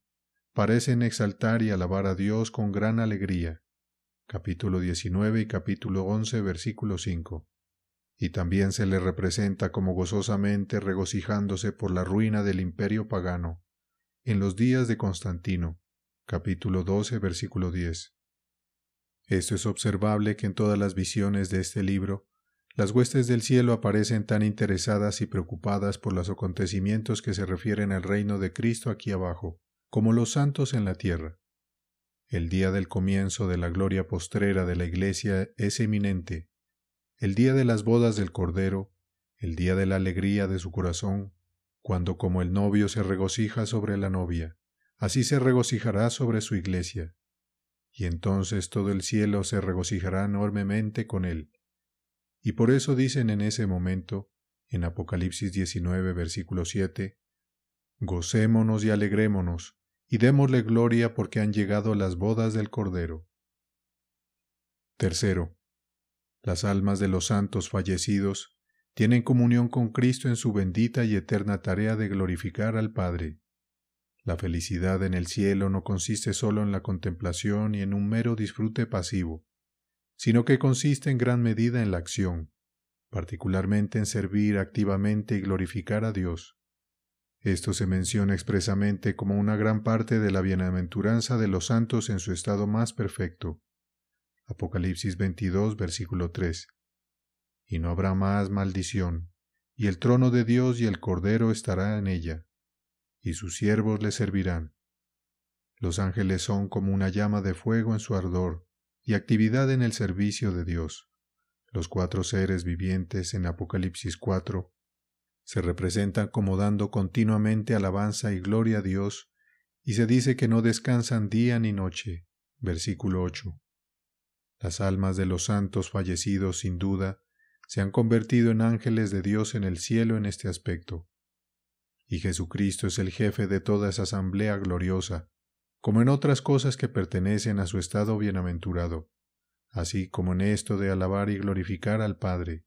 parecen exaltar y alabar a Dios con gran alegría. Capítulo 19 y capítulo 11, versículo 5. Y también se le representa como gozosamente regocijándose por la ruina del imperio pagano, en los días de Constantino. Capítulo 12, versículo 10 esto es observable que en todas las visiones de este libro, las huestes del cielo aparecen tan interesadas y preocupadas por los acontecimientos que se refieren al reino de Cristo aquí abajo, como los santos en la tierra. El día del comienzo de la gloria postrera de la Iglesia es eminente, el día de las bodas del Cordero, el día de la alegría de su corazón, cuando como el novio se regocija sobre la novia, así se regocijará sobre su iglesia, y entonces todo el cielo se regocijará enormemente con él. Y por eso dicen en ese momento, en Apocalipsis 19, versículo 7, Gocémonos y alegrémonos, y démosle gloria porque han llegado las bodas del Cordero. Tercero, las almas de los santos fallecidos tienen comunión con Cristo en su bendita y eterna tarea de glorificar al Padre. La felicidad en el cielo no consiste solo en la contemplación y en un mero disfrute pasivo, sino que consiste en gran medida en la acción, particularmente en servir activamente y glorificar a Dios. Esto se menciona expresamente como una gran parte de la bienaventuranza de los santos en su estado más perfecto. Apocalipsis 22, versículo 3. Y no habrá más maldición, y el trono de Dios y el Cordero estará en ella, y sus siervos le servirán. Los ángeles son como una llama de fuego en su ardor y actividad en el servicio de Dios. Los cuatro seres vivientes en Apocalipsis 4 se representan como dando continuamente alabanza y gloria a Dios, y se dice que no descansan día ni noche. Versículo 8. Las almas de los santos fallecidos, sin duda, se han convertido en ángeles de Dios en el cielo en este aspecto y Jesucristo es el jefe de toda esa asamblea gloriosa, como en otras cosas que pertenecen a su estado bienaventurado, así como en esto de alabar y glorificar al Padre.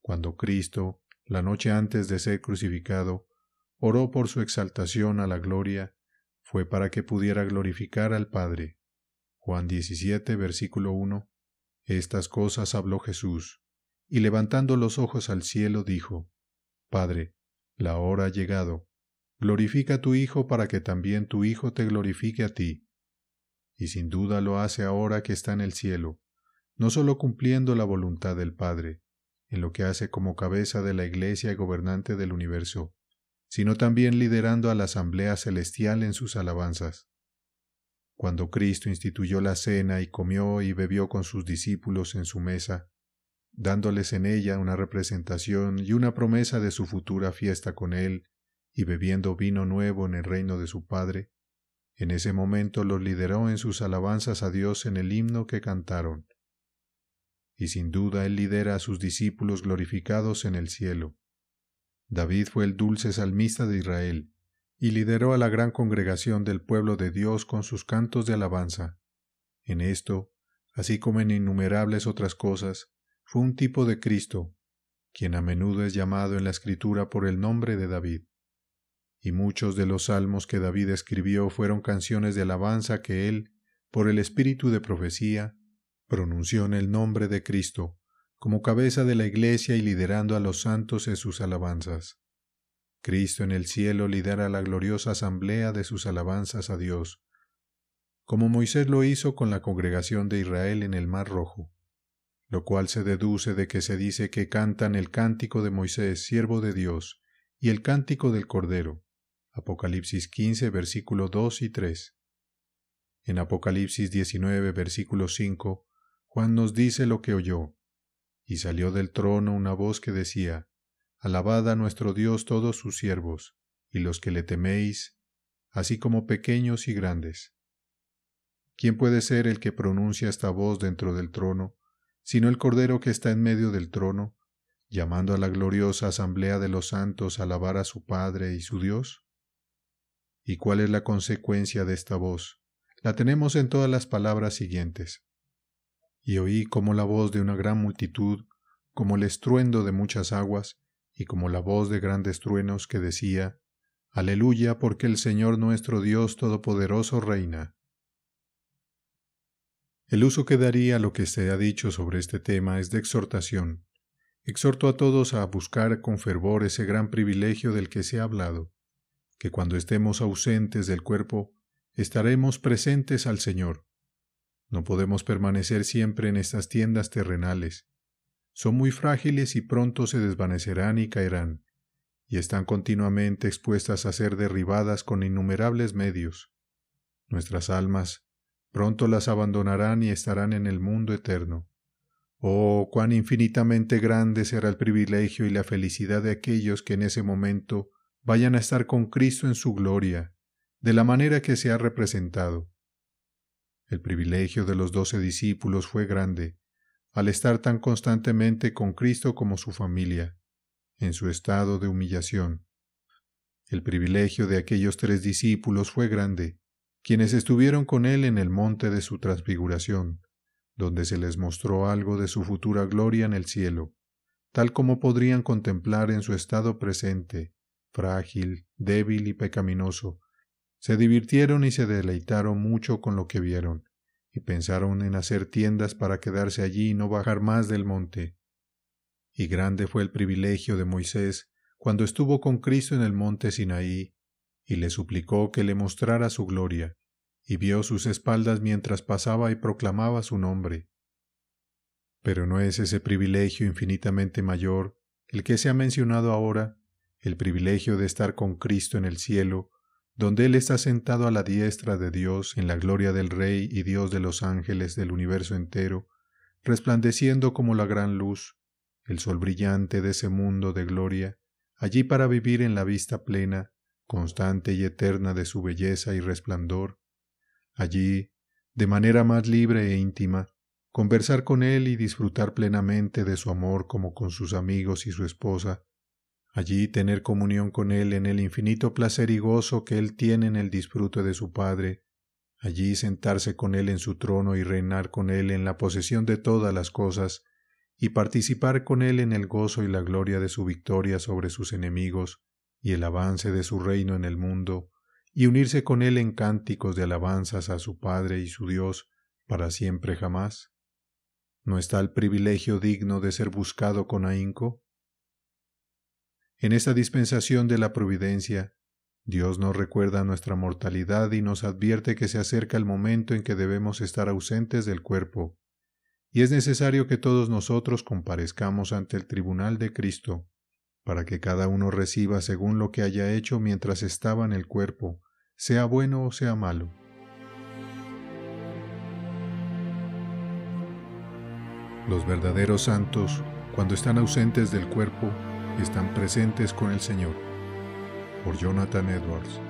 Cuando Cristo, la noche antes de ser crucificado, oró por su exaltación a la gloria, fue para que pudiera glorificar al Padre. Juan 17, versículo 1. Estas cosas habló Jesús, y levantando los ojos al cielo dijo, Padre, la hora ha llegado. Glorifica a tu Hijo para que también tu Hijo te glorifique a ti. Y sin duda lo hace ahora que está en el cielo, no sólo cumpliendo la voluntad del Padre, en lo que hace como cabeza de la Iglesia y gobernante del universo, sino también liderando a la Asamblea Celestial en sus alabanzas. Cuando Cristo instituyó la cena y comió y bebió con sus discípulos en su mesa, dándoles en ella una representación y una promesa de su futura fiesta con él, y bebiendo vino nuevo en el reino de su Padre, en ese momento los lideró en sus alabanzas a Dios en el himno que cantaron. Y sin duda él lidera a sus discípulos glorificados en el cielo. David fue el dulce salmista de Israel, y lideró a la gran congregación del pueblo de Dios con sus cantos de alabanza. En esto, así como en innumerables otras cosas, fue un tipo de Cristo, quien a menudo es llamado en la escritura por el nombre de David. Y muchos de los salmos que David escribió fueron canciones de alabanza que él, por el espíritu de profecía, pronunció en el nombre de Cristo, como cabeza de la iglesia y liderando a los santos en sus alabanzas. Cristo en el cielo lidera la gloriosa asamblea de sus alabanzas a Dios, como Moisés lo hizo con la congregación de Israel en el Mar Rojo lo cual se deduce de que se dice que cantan el cántico de Moisés, siervo de Dios, y el cántico del Cordero. Apocalipsis 15, versículo 2 y 3. En Apocalipsis 19, versículo 5, Juan nos dice lo que oyó. Y salió del trono una voz que decía, Alabad nuestro Dios todos sus siervos, y los que le teméis, así como pequeños y grandes. ¿Quién puede ser el que pronuncia esta voz dentro del trono, sino el Cordero que está en medio del trono, llamando a la gloriosa asamblea de los santos a alabar a su Padre y su Dios? ¿Y cuál es la consecuencia de esta voz? La tenemos en todas las palabras siguientes. Y oí como la voz de una gran multitud, como el estruendo de muchas aguas, y como la voz de grandes truenos que decía, Aleluya, porque el Señor nuestro Dios Todopoderoso reina. El uso que daría lo que se ha dicho sobre este tema es de exhortación. Exhorto a todos a buscar con fervor ese gran privilegio del que se ha hablado, que cuando estemos ausentes del cuerpo, estaremos presentes al Señor. No podemos permanecer siempre en estas tiendas terrenales. Son muy frágiles y pronto se desvanecerán y caerán, y están continuamente expuestas a ser derribadas con innumerables medios. Nuestras almas, pronto las abandonarán y estarán en el mundo eterno. Oh, cuán infinitamente grande será el privilegio y la felicidad de aquellos que en ese momento vayan a estar con Cristo en su gloria, de la manera que se ha representado. El privilegio de los doce discípulos fue grande, al estar tan constantemente con Cristo como su familia, en su estado de humillación. El privilegio de aquellos tres discípulos fue grande, quienes estuvieron con él en el monte de su transfiguración, donde se les mostró algo de su futura gloria en el cielo, tal como podrían contemplar en su estado presente, frágil, débil y pecaminoso. Se divirtieron y se deleitaron mucho con lo que vieron, y pensaron en hacer tiendas para quedarse allí y no bajar más del monte. Y grande fue el privilegio de Moisés cuando estuvo con Cristo en el monte Sinaí y le suplicó que le mostrara su gloria, y vio sus espaldas mientras pasaba y proclamaba su nombre. Pero no es ese privilegio infinitamente mayor el que se ha mencionado ahora, el privilegio de estar con Cristo en el cielo, donde Él está sentado a la diestra de Dios en la gloria del Rey y Dios de los ángeles del universo entero, resplandeciendo como la gran luz, el sol brillante de ese mundo de gloria, allí para vivir en la vista plena constante y eterna de su belleza y resplandor. Allí, de manera más libre e íntima, conversar con él y disfrutar plenamente de su amor como con sus amigos y su esposa, allí tener comunión con él en el infinito placer y gozo que él tiene en el disfrute de su Padre, allí sentarse con él en su trono y reinar con él en la posesión de todas las cosas, y participar con él en el gozo y la gloria de su victoria sobre sus enemigos, y el avance de su reino en el mundo, y unirse con él en cánticos de alabanzas a su Padre y su Dios para siempre jamás? ¿No está el privilegio digno de ser buscado con ahínco? En esta dispensación de la providencia, Dios nos recuerda nuestra mortalidad y nos advierte que se acerca el momento en que debemos estar ausentes del cuerpo, y es necesario que todos nosotros comparezcamos ante el tribunal de Cristo para que cada uno reciba según lo que haya hecho mientras estaba en el cuerpo, sea bueno o sea malo. Los verdaderos santos, cuando están ausentes del cuerpo, están presentes con el Señor. Por Jonathan Edwards.